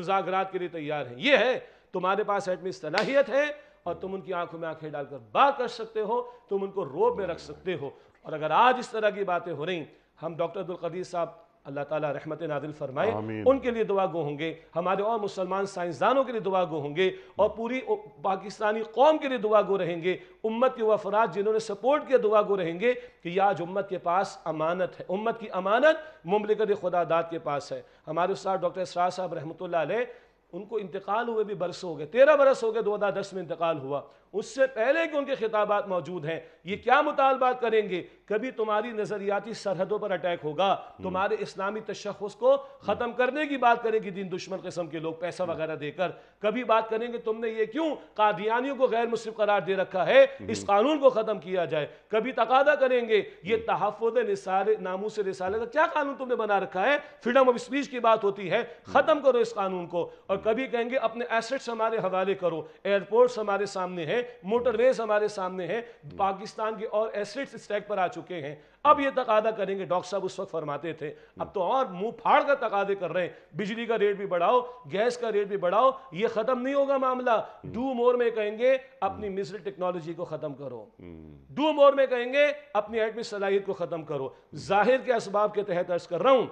मुजाकरात के लिए तैयार हैं ये है तुम्हारे पास एटमी सलाहियत है और तुम उनकी आंखों में आंखें डालकर बात कर सकते हो तुम उनको रोब में रख सकते हो और अगर आज इस तरह की बातें हो रही हम डॉक्टर अब्दुल कदीर साहब अल्लाह ताला रहमत नादिल फरमाए उनके लिए दुआ गो होंगे हमारे और मुसलमान साइंसदानों के लिए दुआ गो होंगे और पूरी पाकिस्तानी कौम के लिए दुआ गो रहेंगे उम्मत के वफराज जिन्होंने सपोर्ट किया दुआ गो रहेंगे कि आज उम्मत के पास अमानत है उम्मत की अमानत मुमलिकत खुदादात के पास है हमारे उस्ताद डॉक्टर इसरा साहब रहमत उनको इंतकाल हुए भी बरस हो गए तेरह बरस हो गए दो हज़ार दस में इंतकाल हुआ उससे पहले कि उनके खिताबात मौजूद हैं ये क्या मुतालबात करेंगे कभी तुम्हारी नज़रियाती सरहदों पर अटैक होगा हम्म। तुम्हारे इस्लामी तशखस को ख़त्म करने की बात करेंगे दिन दुश्मन किस्म के लोग पैसा हम्म। वगैरह देकर कभी बात करेंगे तुमने ये क्यों कादियानियों को गैर मुस्लिम करार दे रखा है हम्म। इस कानून को ख़त्म किया जाए कभी तकादा करेंगे ये तहफ़ निसार नामू से रिसाले का क्या कानून तुमने बना रखा है फ्रीडम ऑफ स्पीच की बात होती है ख़त्म करो इस कानून को और कभी कहेंगे अपने एसेट्स हमारे हवाले करो एयरपोर्ट हमारे सामने है है मोटरवेज हमारे सामने है पाकिस्तान के और एसिड्स स्टैक पर आ चुके हैं अब ये तकादा करेंगे डॉक्टर साहब उस वक्त फरमाते थे अब तो और मुंह फाड़ कर तकादे कर रहे हैं बिजली का रेट भी बढ़ाओ गैस का रेट भी बढ़ाओ ये खत्म नहीं होगा मामला डू मोर में कहेंगे अपनी मिस्र टेक्नोलॉजी को खत्म करो डू मोर में कहेंगे अपनी एडमिट सलाहियत को खत्म करो जाहिर के इसबाब के तहत अर्ज कर रहा हूं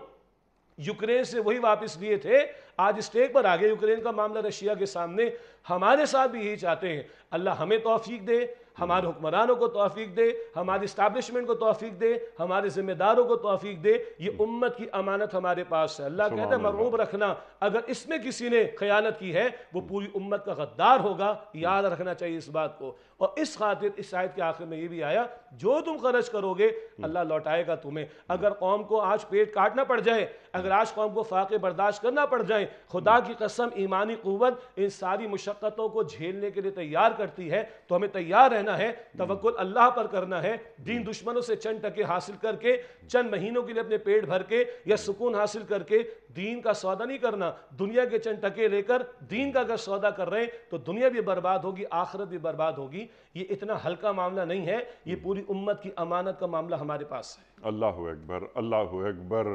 यूक्रेन से वही वापस लिए थे आज स्टेक पर आ गए यूक्रेन का मामला रशिया के सामने हमारे साथ भी यही चाहते हैं अल्लाह हमें तोफीक दे हमारे हुक्मरानों को तोफीक दे हमारे इस्टाब्लिशमेंट को तोफीक दे हमारे जिम्मेदारों को तोफीक दे ये हम्म। उम्मत की अमानत हमारे पास है अल्लाह कहते हैं मरूब रखना अगर इसमें किसी ने खयानत की है वो हम्म। पूरी उम्मत का गद्दार होगा याद हम्म। रखना चाहिए इस बात को और इस खातिर इस शायद के आखिर में ये भी आया जो तुम खर्च करोगे अल्लाह लौटाएगा तुम्हें अगर कौम को आज पेट काटना पड़ जाए अगर आज कौम को फाके बर्दाश्त करना पड़ जाए खुदा की कसम ईमानी क़वत इन सारी मुशक्क़तों को झेलने के लिए तैयार करती है तो हमें तैयार रहना है तवक्ल अल्लाह पर करना है दीन दुश्मनों से चंद टके हासिल करके चंद महीनों के लिए अपने पेट भर के या सुकून हासिल करके दीन का सौदा नहीं करना दुनिया के चंद टके लेकर दीन का अगर सौदा कर रहे हैं तो दुनिया भी बर्बाद होगी आखिरत भी बर्बाद होगी होगी ये इतना हल्का मामला नहीं है ये पूरी उम्मत की अमानत का मामला हमारे पास है अल्लाह अकबर अल्लाह अकबर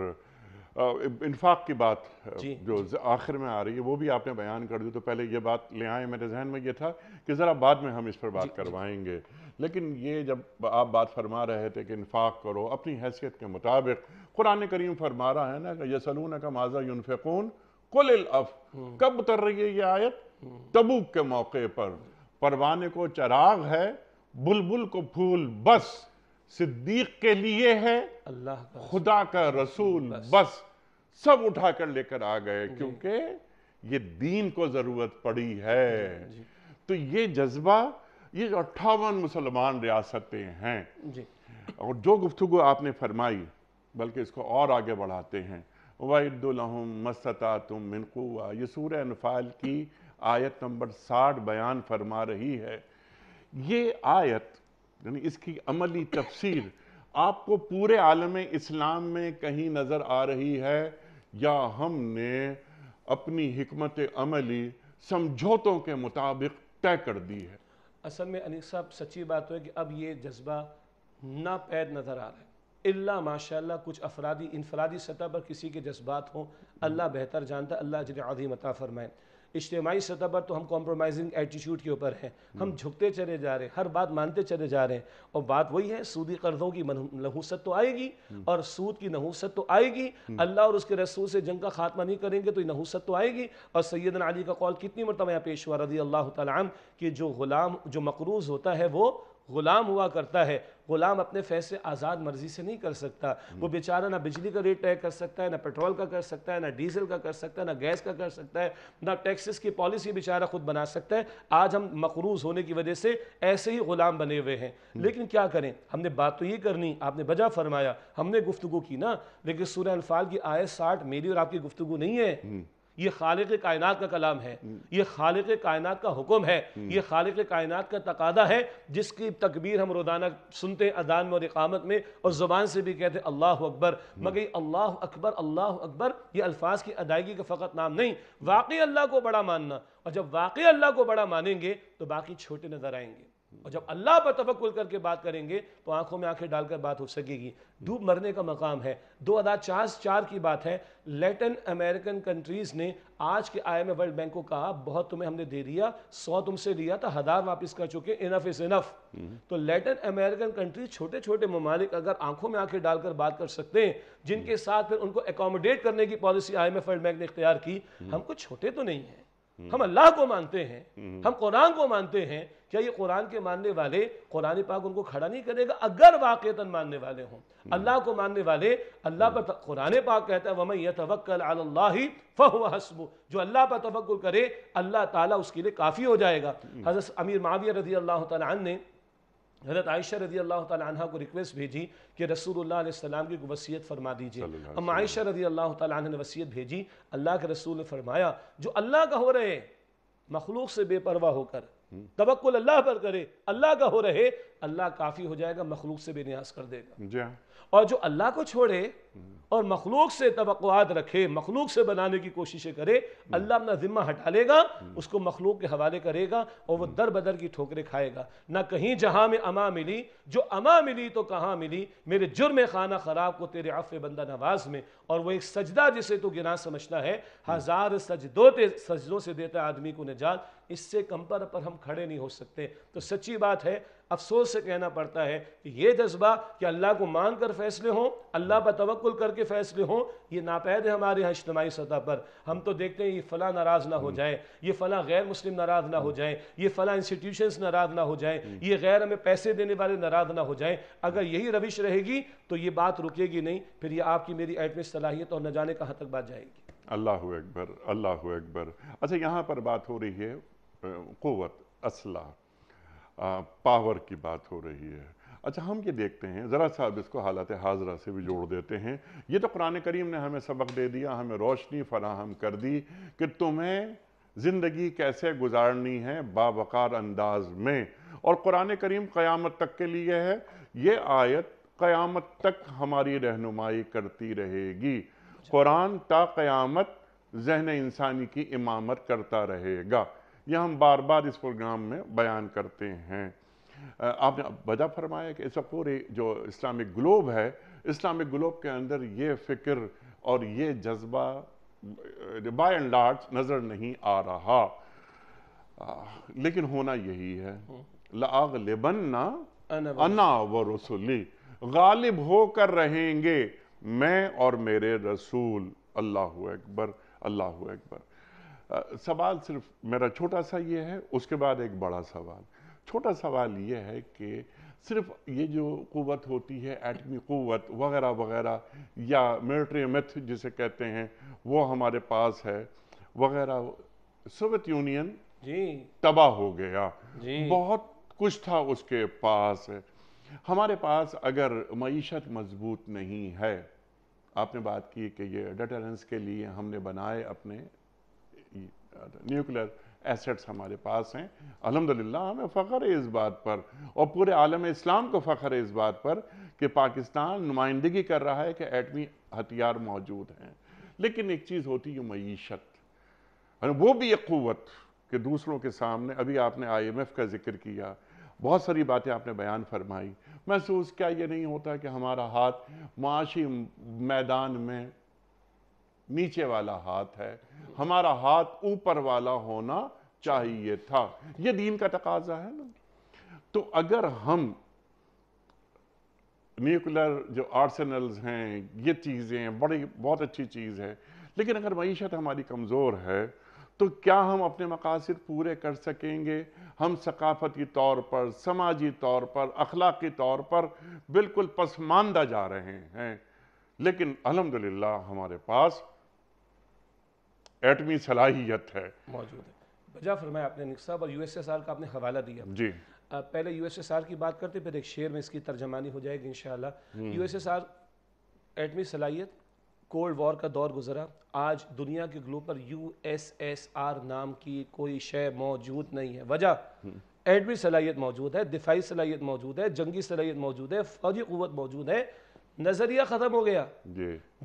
इन्फाक की बात जी, जो आखिर में आ रही है वो भी आपने बयान कर दी तो पहले ये बात ले आए मेरे जहन में ये था कि ज़रा बाद में हम इस पर बात करवाएंगे लेकिन ये जब आप बात फरमा रहे थे कि इन्फाक करो अपनी हैसियत के मुताबिक कुरान करीम फरमा रहा है ना कि सलून का माजा यूनफ़ून कुल अफ हम्म। कब उतर रही है ये आयत हम्म। तबूक के मौके पर परवाने को चराग है बुलबुल को फूल बस सिद्दीक के लिए है अल्लाह खुदा का रसूल बस, बस सब उठा कर लेकर आ गए क्योंकि ये दीन को जरूरत पड़ी है तो ये जज्बा ये जो अट्ठावन मुसलमान रियासतें हैं और जो गुफ्तु आपने फरमाई बल्कि इसको और आगे बढ़ाते हैं वाहिदुलहम मस्तता तुम मिनकुआ ये सूर्य अनफाल की आयत नंबर साठ बयान फरमा रही है ये आयत यानी इसकी अमली तफसीर आपको पूरे आलम इस्लाम में कहीं नज़र आ रही है या हमने अपनी हमत अमली समझौतों के मुताबिक तय कर दी है असल में अनिक साहब सच्ची बात तो है कि अब ये जज्बा नापैद नज़र आ रहा है इल्ला माशाल्लाह कुछ अफरादी इनफरादी सतह पर किसी के जज्बात हों अल्लाह बेहतर जानता अल्लाह जर आधी मता फरमाए इज्तमाही सतह पर तो हम कॉम्प्रोमाइजिंग एटीट्यूड के ऊपर हैं हम झुकते चले जा रहे हैं हर बात मानते चले जा रहे हैं और बात वही है सूदी कर्जों की नहूसत तो आएगी और सूद की नहूसत तो आएगी अल्लाह और उसके रसूल से जंग का खात्मा नहीं करेंगे तो नहूसत तो आएगी और सैदन अली का कौल कितनी मरतबा यहाँ पेश हुआ रजी अल्लाह तम कि जो गुलाम जो मकरूज होता है वो गुलाम हुआ करता है गुलाम अपने फैसले आज़ाद मर्जी से नहीं कर सकता वो हम्म। बेचारा ना बिजली का रेट तय कर सकता है ना पेट्रोल का कर सकता है ना डीजल का कर सकता है ना गैस का कर सकता है ना टैक्सेस की पॉलिसी बेचारा खुद बना सकता है आज हम मकरूज होने की वजह से ऐसे ही गुलाम बने हुए हैं हम्म। लेकिन क्या करें हमने बात तो ये करनी आपने बजा फरमाया हमने गुफ्तु की ना लेकिन सूर्य अनफाल की आय साठ मेरी और आपकी गुफ्तु नहीं है हम्म। ये खालिक कायनात का कलाम है ये खालिक कायनात का हुक्म है ये खालिक कायनात का तकादा है जिसकी तकबीर हम रोज़ाना सुनते हैं अदान में और इकामत में और ज़ुबान से भी कहते हैं अल्लाह अकबर मगर अल्लाह अकबर अल्लाह अकबर ये अल्फाज की अदायगी का फ़कत नाम नहीं वाकई अल्लाह को बड़ा मानना और जब वाकई अल्लाह को बड़ा मानेंगे तो बाकी छोटे नज़र आएंगे और जब अल्लाह पर तवक्ल करके बात करेंगे तो आंखों में आंखें डालकर बात हो सकेगी डूब मरने का मकाम है दो हजार चार चार की बात है लेटिन अमेरिकन कंट्रीज़ ने आज के आई एम वर्ल्ड बैंक को कहा बहुत तुम्हें हमने दे दिया सौ तुमसे लिया था हज़ार वापस कर चुके इनफ इज़ इनफ तो लेटिन अमेरिकन कंट्रीज छोटे छोटे ममालिक अगर आंखों में आंखें डालकर बात कर सकते हैं जिनके साथ फिर उनको अकोमोडेट करने की policy I M World Bank ने इख्तियार की हम कुछ छोटे तो नहीं है हम्म। हम अल्लाह को मानते हैं हम्म। हम कुरान को मानते हैं क्या ये कुरान के मानने वाले कुरान पाक उनको खड़ा नहीं करेगा अगर वाक़ता मानने वाले हों हम्म। अल्लाह को मानने वाले अल्लाह पर कुरान पाक कहता है वमई तवक्ल अल्लाह हसब जो अल्लाह पर तवक्ल करे अल्लाह ताला उसके लिए काफ़ी हो जाएगा हज़रत अमीर माविया रजी अल्लाह तन ने हजरत आयशा रजी अल्लाह तह को रिक्वेस्ट भेजी कि रसूलुल्लाह की वसीयत फरमा दीजिए अब आयशा रजी अल्लाह तह ने वसीयत भेजी अल्लाह के रसूल ने फरमाया जो अल्लाह का हो रहे मखलूक से बेपरवाह होकर हम्म। तवक्ल अल्लाह पर करे अल्लाह का हो रहे अल्लाह काफ़ी हो जाएगा मखलूक से बेनियाज कर देगा हाँ। और जो अल्लाह को छोड़े और मखलूक से तवक़ात रखे मखलूक से बनाने की कोशिशें करे अल्लाह अपना ज़िम्मा हटा लेगा उसको मखलूक के हवाले करेगा और वह दर बदर की ठोकरें खाएगा ना कहीं जहां में अमा मिली जो अमा मिली तो कहाँ मिली मेरे जुर्म खाना ख़राब को तेरे अफ बंदा नवाज में और वह एक सजदा जिसे तो गिना समझना है हज़ार सजदों सजदों से देता आदमी को निजात इससे कम पर हम खड़े नहीं हो सकते तो सच्ची बात है अफसोस से कहना पड़ता है कि ये जज्बा कि अल्लाह को मान कर फैसले हों अल्लाह पर तवक्ल करके फैसले हों ये नापैद है हमारे यहाँ इज्तमाही सतह पर हम तो देखते हैं ये फ़लाँ नाराज़ ना हो हम्म। जाए ये फ़लाँ गैर मुस्लिम नाराज़ ना हो हम्म। जाए ये फ़लाँ इंस्टीट्यूशन नाराज़ ना हो जाए हम्म। ये गैर हमें पैसे देने वाले नाराज़ ना हो जाए अगर यही रविश रहेगी तो ये बात रुकेगी नहीं फिर ये आपकी मेरी एटमी सलाहियत और न जाने कहाँ तक बात जाएगी अल्लाह अकबर अल्लाह अकबर अच्छा यहाँ पर बात हो रही है क़वत असलाह पावर की बात हो रही है अच्छा हम ये देखते हैं ज़रा साहब इसको हालत हाजरा से भी जोड़ देते हैं ये तो कुरान करीम ने हमें सबक दे दिया हमें रोशनी फराहम कर दी कि तुम्हें ज़िंदगी कैसे गुजारनी है बावकार अंदाज में और कुरान करीम क़यामत तक के लिए है ये आयत क़यामत तक हमारी रहनुमाई करती रहेगी कुरान ता क़यामत जहन इंसानी की इमामत करता रहेगा यह हम बार बार इस प्रोग्राम में बयान करते हैं आपने वजह फरमाया कि ऐसा पूरे जो इस्लामिक ग्लोब है इस्लामिक ग्लोब के अंदर ये फ़िक्र और ये जज्बा बाय एंड लार्ज नज़र नहीं आ रहा आ, लेकिन होना यही है लाग लेबन्ना अना व रसुली गालिब होकर रहेंगे मैं और मेरे रसूल अल्लाह अकबर अल्लाह अकबर आ, सवाल सिर्फ मेरा छोटा सा ये है उसके बाद एक बड़ा सवाल छोटा सवाल ये है कि सिर्फ ये जो क़वत होती है एटमी क़वत वगैरह वगैरह या मिलिट्री मेथ जिसे कहते हैं वो हमारे पास है वगैरह सोवियत यूनियन जी तबाह हो गया जी बहुत कुछ था उसके पास हमारे पास अगर मीशत मजबूत नहीं है आपने बात की कि ये डेटरेंस के लिए हमने बनाए अपने न्यूक्लियर एसेट्स हमारे पास हैं अलहमदिल्ला हमें फ़ख्र है इस बात पर और पूरे आलम इस्लाम को फ़ख्र है इस बात पर कि पाकिस्तान नुमाइंदगी कर रहा है कि एटमी हथियार मौजूद हैं लेकिन एक चीज़ होती है मीशत वो भी एक क़वत कि दूसरों के सामने अभी आपने आई एम एफ़ का जिक्र किया बहुत सारी बातें आपने बयान फरमाई महसूस क्या ये नहीं होता कि हमारा हाथ माशी मैदान में नीचे वाला हाथ है हमारा हाथ ऊपर वाला होना चाहिए था यह दीन का तकाजा है ना तो अगर हम न्यूक्लियर जो आर्सेनल्स हैं ये चीज़ें बड़ी बहुत अच्छी चीज़ है लेकिन अगर मीशत हमारी कमज़ोर है तो क्या हम अपने मकासद पूरे कर सकेंगे हम सकाफती तौर पर समाजी तौर पर अखलाकी तौर पर बिल्कुल पसमानदा जा रहे हैं लेकिन अलहमदिल्ला हमारे पास एटमी सलाहियत है मौजूद है बजा फरमाया आपने निक साहब और यूएसएसआर का आपने हवाला दिया जी आ, पहले यूएसएसआर की बात करते फिर एक शेर में इसकी तर्जमानी हो जाएगी इन यूएसएसआर हम्म। एटमी सलाहियत कोल्ड वॉर का दौर गुजरा आज दुनिया के ग्लोब पर यूएसएसआर नाम की कोई शय मौजूद नहीं है वजह हम्म। एटमी सलाहियत मौजूद है दिफाई सलाहियत मौजूद है जंगी सलाहियत मौजूद है फौजी क़वत मौजूद है नज़रिया ख़त्म हो गया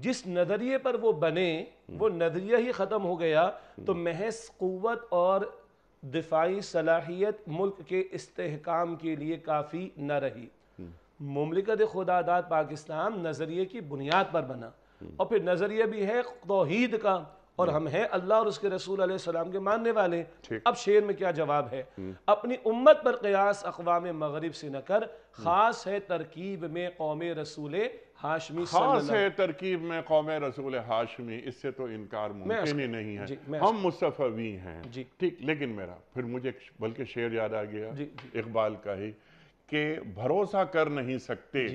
जिस नज़रिए पर वो बने वो नज़रिया ही ख़त्म हो गया तो महज क़वत और दिफाई सलाहियत मुल्क के इस्तेकाम के लिए काफ़ी न रही मुमलिकत खुदादाद पाकिस्तान नज़रिए की बुनियाद पर बना और फिर नज़रिया भी है तोहहीद का और हम हैं अल्लाह और उसके रसूल सलाम के मानने वाले अब शेर में क्या जवाब है अपनी उम्मत पर कयास अकवाम मगरब से न कर खास है तरकीब में कौम रसूल हाशमी खास है तरकीब में कौम रसूल हाशमी इससे तो इनकार मुमकिन ही नहीं है हम मुस्तफ़वी हैं ठीक लेकिन मेरा फिर मुझे बल्कि शेर याद आ गया इकबाल का ही के भरोसा कर नहीं सकते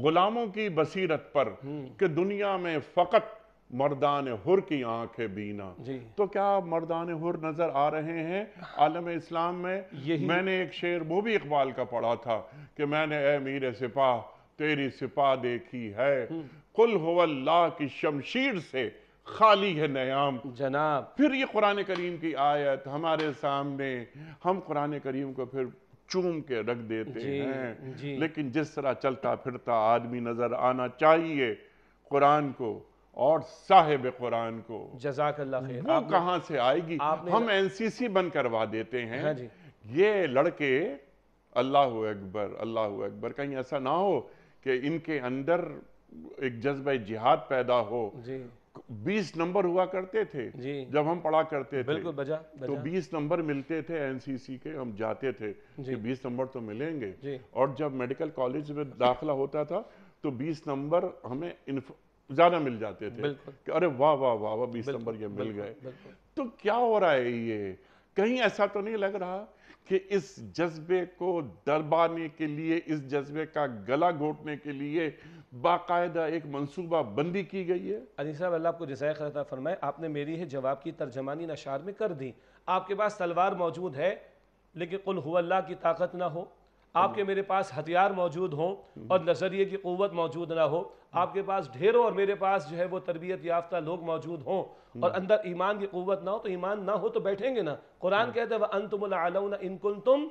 गुलामों की बसीरत पर हम्म। कि दुनिया में फ़कत मर्दान हुर की आंखें बीना तो क्या मर्दान हुर नजर आ रहे हैं आलम इस्लाम में मैंने एक शेर वो भी इकबाल का पढ़ा था कि मैंने ए मीर सिपाह तेरी सिपा देखी है हम्म। कुल अल्लाह की शमशीर से खाली है नयाम जनाब फिर ये कुरान करीम की आयत हमारे सामने हम कुरान करीम को फिर चूम के रख देते जी, हैं जी। लेकिन जिस तरह चलता फिरता आदमी नजर आना चाहिए कुरान को और साहेब कुरान को जजाक वो कहां से आएगी हम एनसीसी बंद करवा देते हैं हाँ जी। ये लड़के अल्लाह अकबर अल्लाह अकबर कहीं ऐसा ना हो कि इनके अंदर एक जज्बा जिहाद पैदा हो बीस नंबर हुआ करते थे जब हम पढ़ा करते थे बजा, बजा। तो बीस नंबर मिलते थे एनसीसी के हम जाते थे कि बीस नंबर तो मिलेंगे और जब मेडिकल कॉलेज में दाखिला होता था तो बीस नंबर हमें ज्यादा मिल जाते थे कि अरे वाह वाह वाह वाह बीस नंबर ये मिल गए तो क्या हो रहा है ये कहीं ऐसा तो नहीं लग रहा कि इस जज्बे को दरबाने के लिए इस जज्बे का गला घोटने के लिए बाकायदा एक मनसूबा बंदी की गई है अली साहब अल्लाह आपको जजाय खरता फरमाए आपने मेरी है जवाब की तर्जमानी नशार में कर दी आपके पास तलवार मौजूद है लेकिन कुल हुल्ला की ताकत ना हो आपके मेरे पास हथियार मौजूद हों और नज़रिए की क़वत मौजूद ना हो आपके पास ढेरों और मेरे पास जो है वो तरबियत याफ्ता लोग मौजूद हों और अंदर ईमान की क़वत ना हो तो ईमान ना हो तो बैठेंगे ना कुरान कहते हैं अन तुम इनकुल तुम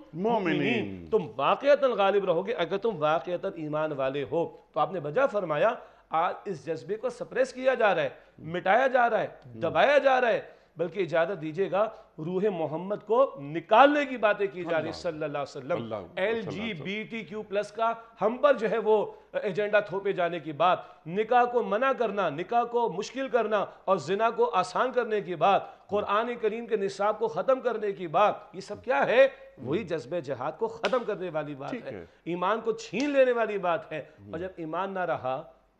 तुम वाक़ता गालिब रहोगे अगर तुम वाक़ता ईमान वाले हो तो आपने वजह फरमाया आज इस जज्बे को सप्रेस किया जा रहा है मिटाया जा रहा है हाँ। दबाया जा रहा है बल्कि इजाजत दीजिएगा रूह मोहम्मद को निकालने की बातें की जा रही सल्ला L G B T Q plus का हम पर जो है वो एजेंडा थोपे जाने की बात निकाह को मना करना निकाह को मुश्किल करना और जिना को आसान करने की बात कुरान करीम के निसाब को ख़त्म करने की बात ये सब क्या है वही जज्ब जहाद को ख़त्म करने वाली बात है ईमान को छीन लेने वाली बात है और हम्म। जब ईमान ना रहा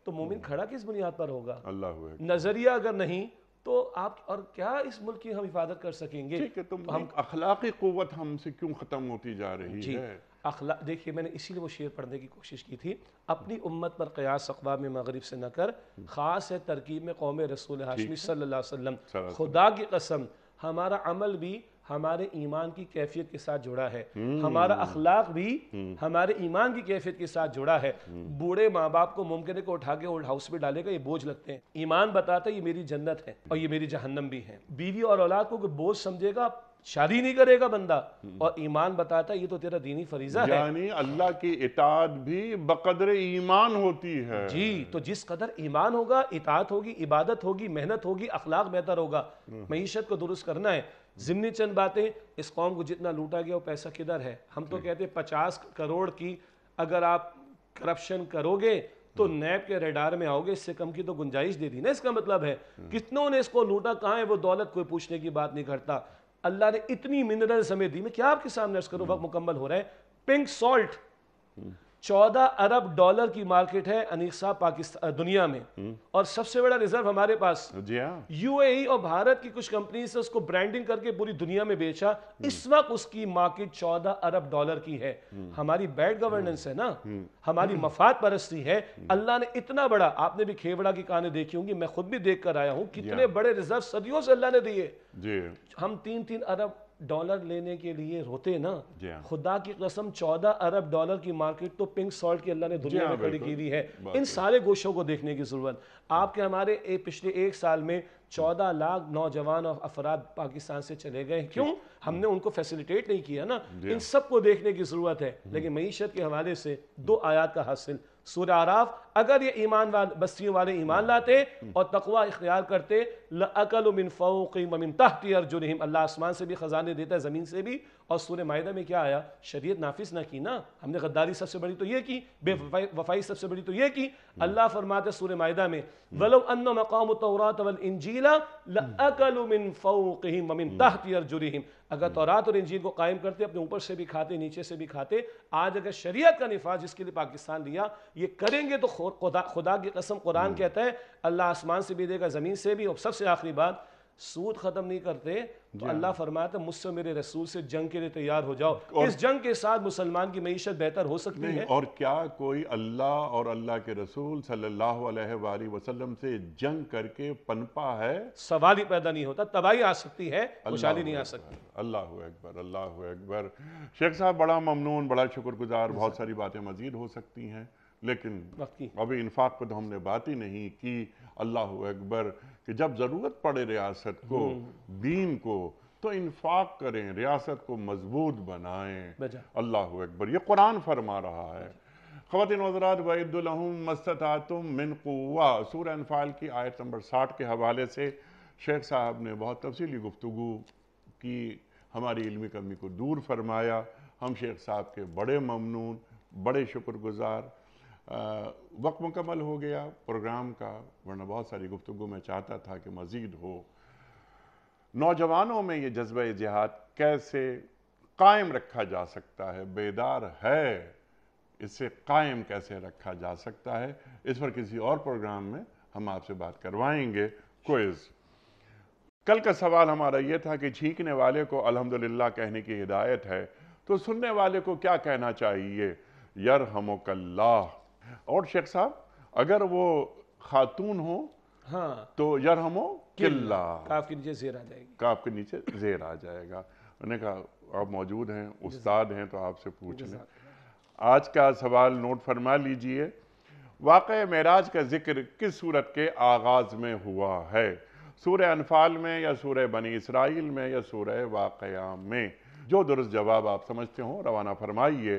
तो मोमिन हम्म। खड़ा किस बुनियाद पर होगा नजरिया अगर नहीं तो आप और क्या इस मुल्क की हम हिफाजत कर सकेंगे ठीक है तो हम अखलाकी क़वत हमसे क्यों ख़त्म होती जा रही है अखला देखिए मैंने इसीलिए वो शेर पढ़ने की कोशिश की थी अपनी उम्मत पर कयास अकवा में मगरब से न कर ख़ास है तरकीब में कौम रसूल हाशमी सल्लल्लाहु अलैहि वसल्लम खुदा की कसम हमारा अमल भी हमारे ईमान की कैफियत के साथ जुड़ा है हम्म। हमारा अखलाक भी हम्म। हमारे ईमान की कैफियत के साथ जुड़ा है हम्म। बूढ़े माँ बाप को मुमकिन है को उठा के ओल्ड हाउस में डालेगा ये बोझ लगते हैं ईमान बताता है ये मेरी जन्नत है और ये मेरी जहन्नम भी है बीवी और औलाद को बोझ समझेगा शादी नहीं करेगा बंदा और ईमान बताता ये तो तेरा दीनी फरीजा है यानी अल्लाह की इताद भी बकदर ईमान होती है जी तो जिस कदर ईमान होगा इतात होगी इबादत होगी मेहनत होगी अखलाक बेहतर होगा मीशत को दुरुस्त करना है ज़िमनी चंद बातें इस कौम को जितना लूटा गया वो पैसा किधर है हम तो कहते हैं पचास करोड़ की अगर आप करप्शन करोगे तो नैब के रेडार में आओगे इससे कम की तो गुंजाइश दे दी ना इसका मतलब है कितनों ने इसको लूटा कहाँ है वो दौलत कोई पूछने की बात नहीं करता अल्लाह ने इतनी मिनरल समय दी मैं क्या आपके सामने अर्ज करूँ वक्त मुकम्मल हो रहा है पिंक सॉल्ट चौदह अरब डॉलर की मार्केट है अनिक पाकिस्तान दुनिया में हम्म। और सबसे बड़ा रिजर्व हमारे पास जी हाँ यूएई और भारत की कुछ कंपनी से उसको ब्रांडिंग करके पूरी दुनिया में बेचा हम्म। इस वक्त उसकी मार्केट चौदह अरब डॉलर की है हम्म। हमारी बैड गवर्नेंस है ना हमारी मफाद परस्ती है अल्लाह ने इतना बड़ा आपने भी खेवड़ा की कहानी देखी होंगी मैं खुद भी देख कर आया हूँ कितने हाँ। बड़े रिजर्व सदियों से अल्लाह ने दिए हम तीन तीन अरब डॉलर लेने के लिए रोते ना हाँ। खुदा की कसम चौदह अरब डॉलर की मार्केट तो पिंक सॉल्ट की अल्लाह ने दुनिया हाँ, में खड़ी की हुई है इन तो सारे गोशों को देखने की जरूरत आपके हमारे ए, पिछले एक साल में चौदह लाख नौजवान और अफराद पाकिस्तान से चले गए क्यों हमने हाँ। उनको फैसिलिटेट नहीं किया ना इन सबको देखने की जरूरत है लेकिन मीशत के हवाले से दो आयात का हासिल सूर्य आराफ अगर ये ईमान वाल, बस्तियों वाले ईमान लाते और तकवा इख्तियार करते अकल मिन तहती अर्जुन अल्लाह आसमान से भी ख़जाने देता है ज़मीन से भी और सूर्य माहिदा में क्या आया शरीय नाफिज ना की ना हमने गद्दारी सबसे बड़ी तो ये की बे वफाई सबसे बड़ी तो ये की हम्म। अल्लाह फरमाते सूर्य माहिदा में वलो अन मकाम तोरातवलजिलाजुरहिम हम्म। अगर हम्म। तौरात और इंजील को कायम करते अपने ऊपर से भी खाते नीचे से भी खाते आज अगर शरीयत का निफाज जिसके लिए पाकिस्तान लिया ये करेंगे तो खुदा खुदा की कसम कुरान कहता है अल्लाह आसमान से भी देगा ज़मीन से भी और सबसे आखिरी बात सूद खत्म नहीं करते तो हाँ। अल्लाह फरमाता मुझसे मेरे रसूल से जंग के लिए तैयार हो जाओ इस जंग के साथ मुसलमान की मीशत बेहतर हो सकती है और क्या कोई अल्लाह और अल्लाह के रसूल सल्लल्लाहु अलैहि वसल्लम से जंग करके पनपा है सवाल ही पैदा नहीं होता तबाही आ सकती है खुशहाली नहीं आ सकती अल्लाह अकबर अल्लाह अकबर शेख साहब बड़ा ममनून बड़ा शुक्रगुजार बहुत सारी बातें मजीद हो सकती हैं लेकिन अभी इन्फाक पर तो हमने बात ही नहीं की अल्लाह अकबर कि जब ज़रूरत पड़े रियासत को हम्म। दीन को तो इन्फाक करें रियासत को मजबूत बनाएं अल्लाह अकबर ये कुरान फरमा रहा है ख़वान वहीदुलहम मस्तम मिन कुआ सूर अनफाल की आयत नंबर साठ के हवाले से शेख साहब ने बहुत तफसली गुफ्तु की हमारी इलमी कमी को दूर फरमाया हम शेख साहब के बड़े ममनून बड़े शुक्रगुजार वक्त मुकम्मल हो गया प्रोग्राम का वरना बहुत सारी गुफ्तु में चाहता था कि मज़ीद हो नौजवानों में ये जज्बा जिहाद कैसे कायम रखा जा सकता है बेदार है इससे कायम कैसे रखा जा सकता है इस पर किसी और प्रोग्राम में हम आपसे बात करवाएंगे क्विज़ कल का सवाल हमारा ये था कि छींकने वाले को अल्हम्दुलिल्लाह कहने की हिदायत है तो सुनने वाले को क्या कहना चाहिए यर हमोकल्ला और शेख साहब अगर वो खातून हो हाँ तो यरहमो किला काफ के नीचे जेर आ जाएगी काफ के नीचे जेर आ जाएगा उन्होंने कहा आप मौजूद हैं उस्ताद हैं तो आपसे पूछ लें आज का सवाल नोट फरमा लीजिए वाक़ मेराज का जिक्र किस सूरत के आगाज़ में हुआ है सूर्य अनफाल में या सूर्य बनी इसराइल में या सूर्य वाकया में जो दुरुस्त जवाब आप समझते हो रवाना फरमाइए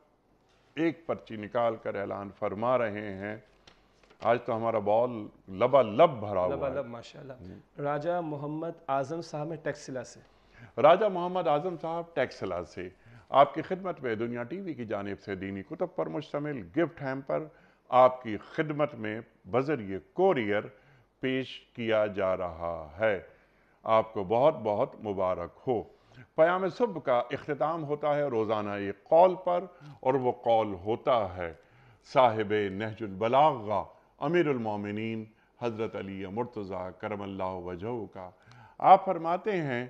एक पर्ची निकाल कर ऐलान फरमा रहे हैं आज तो हमारा बॉल लबा लब भरा लबा हुआ लब माशाल्लाह राजा मोहम्मद आजम साहब है टैक्सिला से राजा मोहम्मद आजम साहब टैक्सिला से आपकी खिदमत में दुनिया टीवी की जानब से दीनी कुतुब पर मुश्तमिल गिफ्ट हैम्पर आपकी खिदमत में बजरिए कोरियर पेश किया जा रहा है आपको बहुत बहुत मुबारक हो प्याम सुबह का अख्ताम होता है रोज़ाना एक कौल पर और वह कौल होता है साहिब नहजुलबलागा अमीरमिन हज़रत अली मुर्तज़ा करमल्ला वजह का आप फरमाते हैं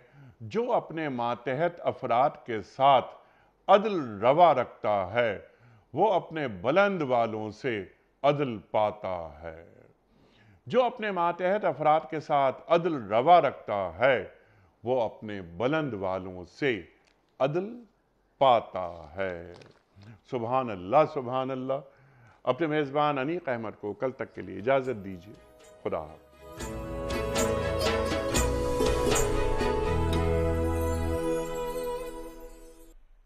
जो अपने मातहत अफराद के साथ अदल रवा रखता है वो अपने बुलंद वालों से अदल पाता है जो अपने मातहत अफराद के साथ अदल रवा रखता है वो अपने बुलंद वालों से अदल पाता है सुबहान अल्लाह सुबहान अल्लाह अपने मेज़बान अनीक अहमद को कल तक के लिए इजाज़त दीजिए खुदा हाफ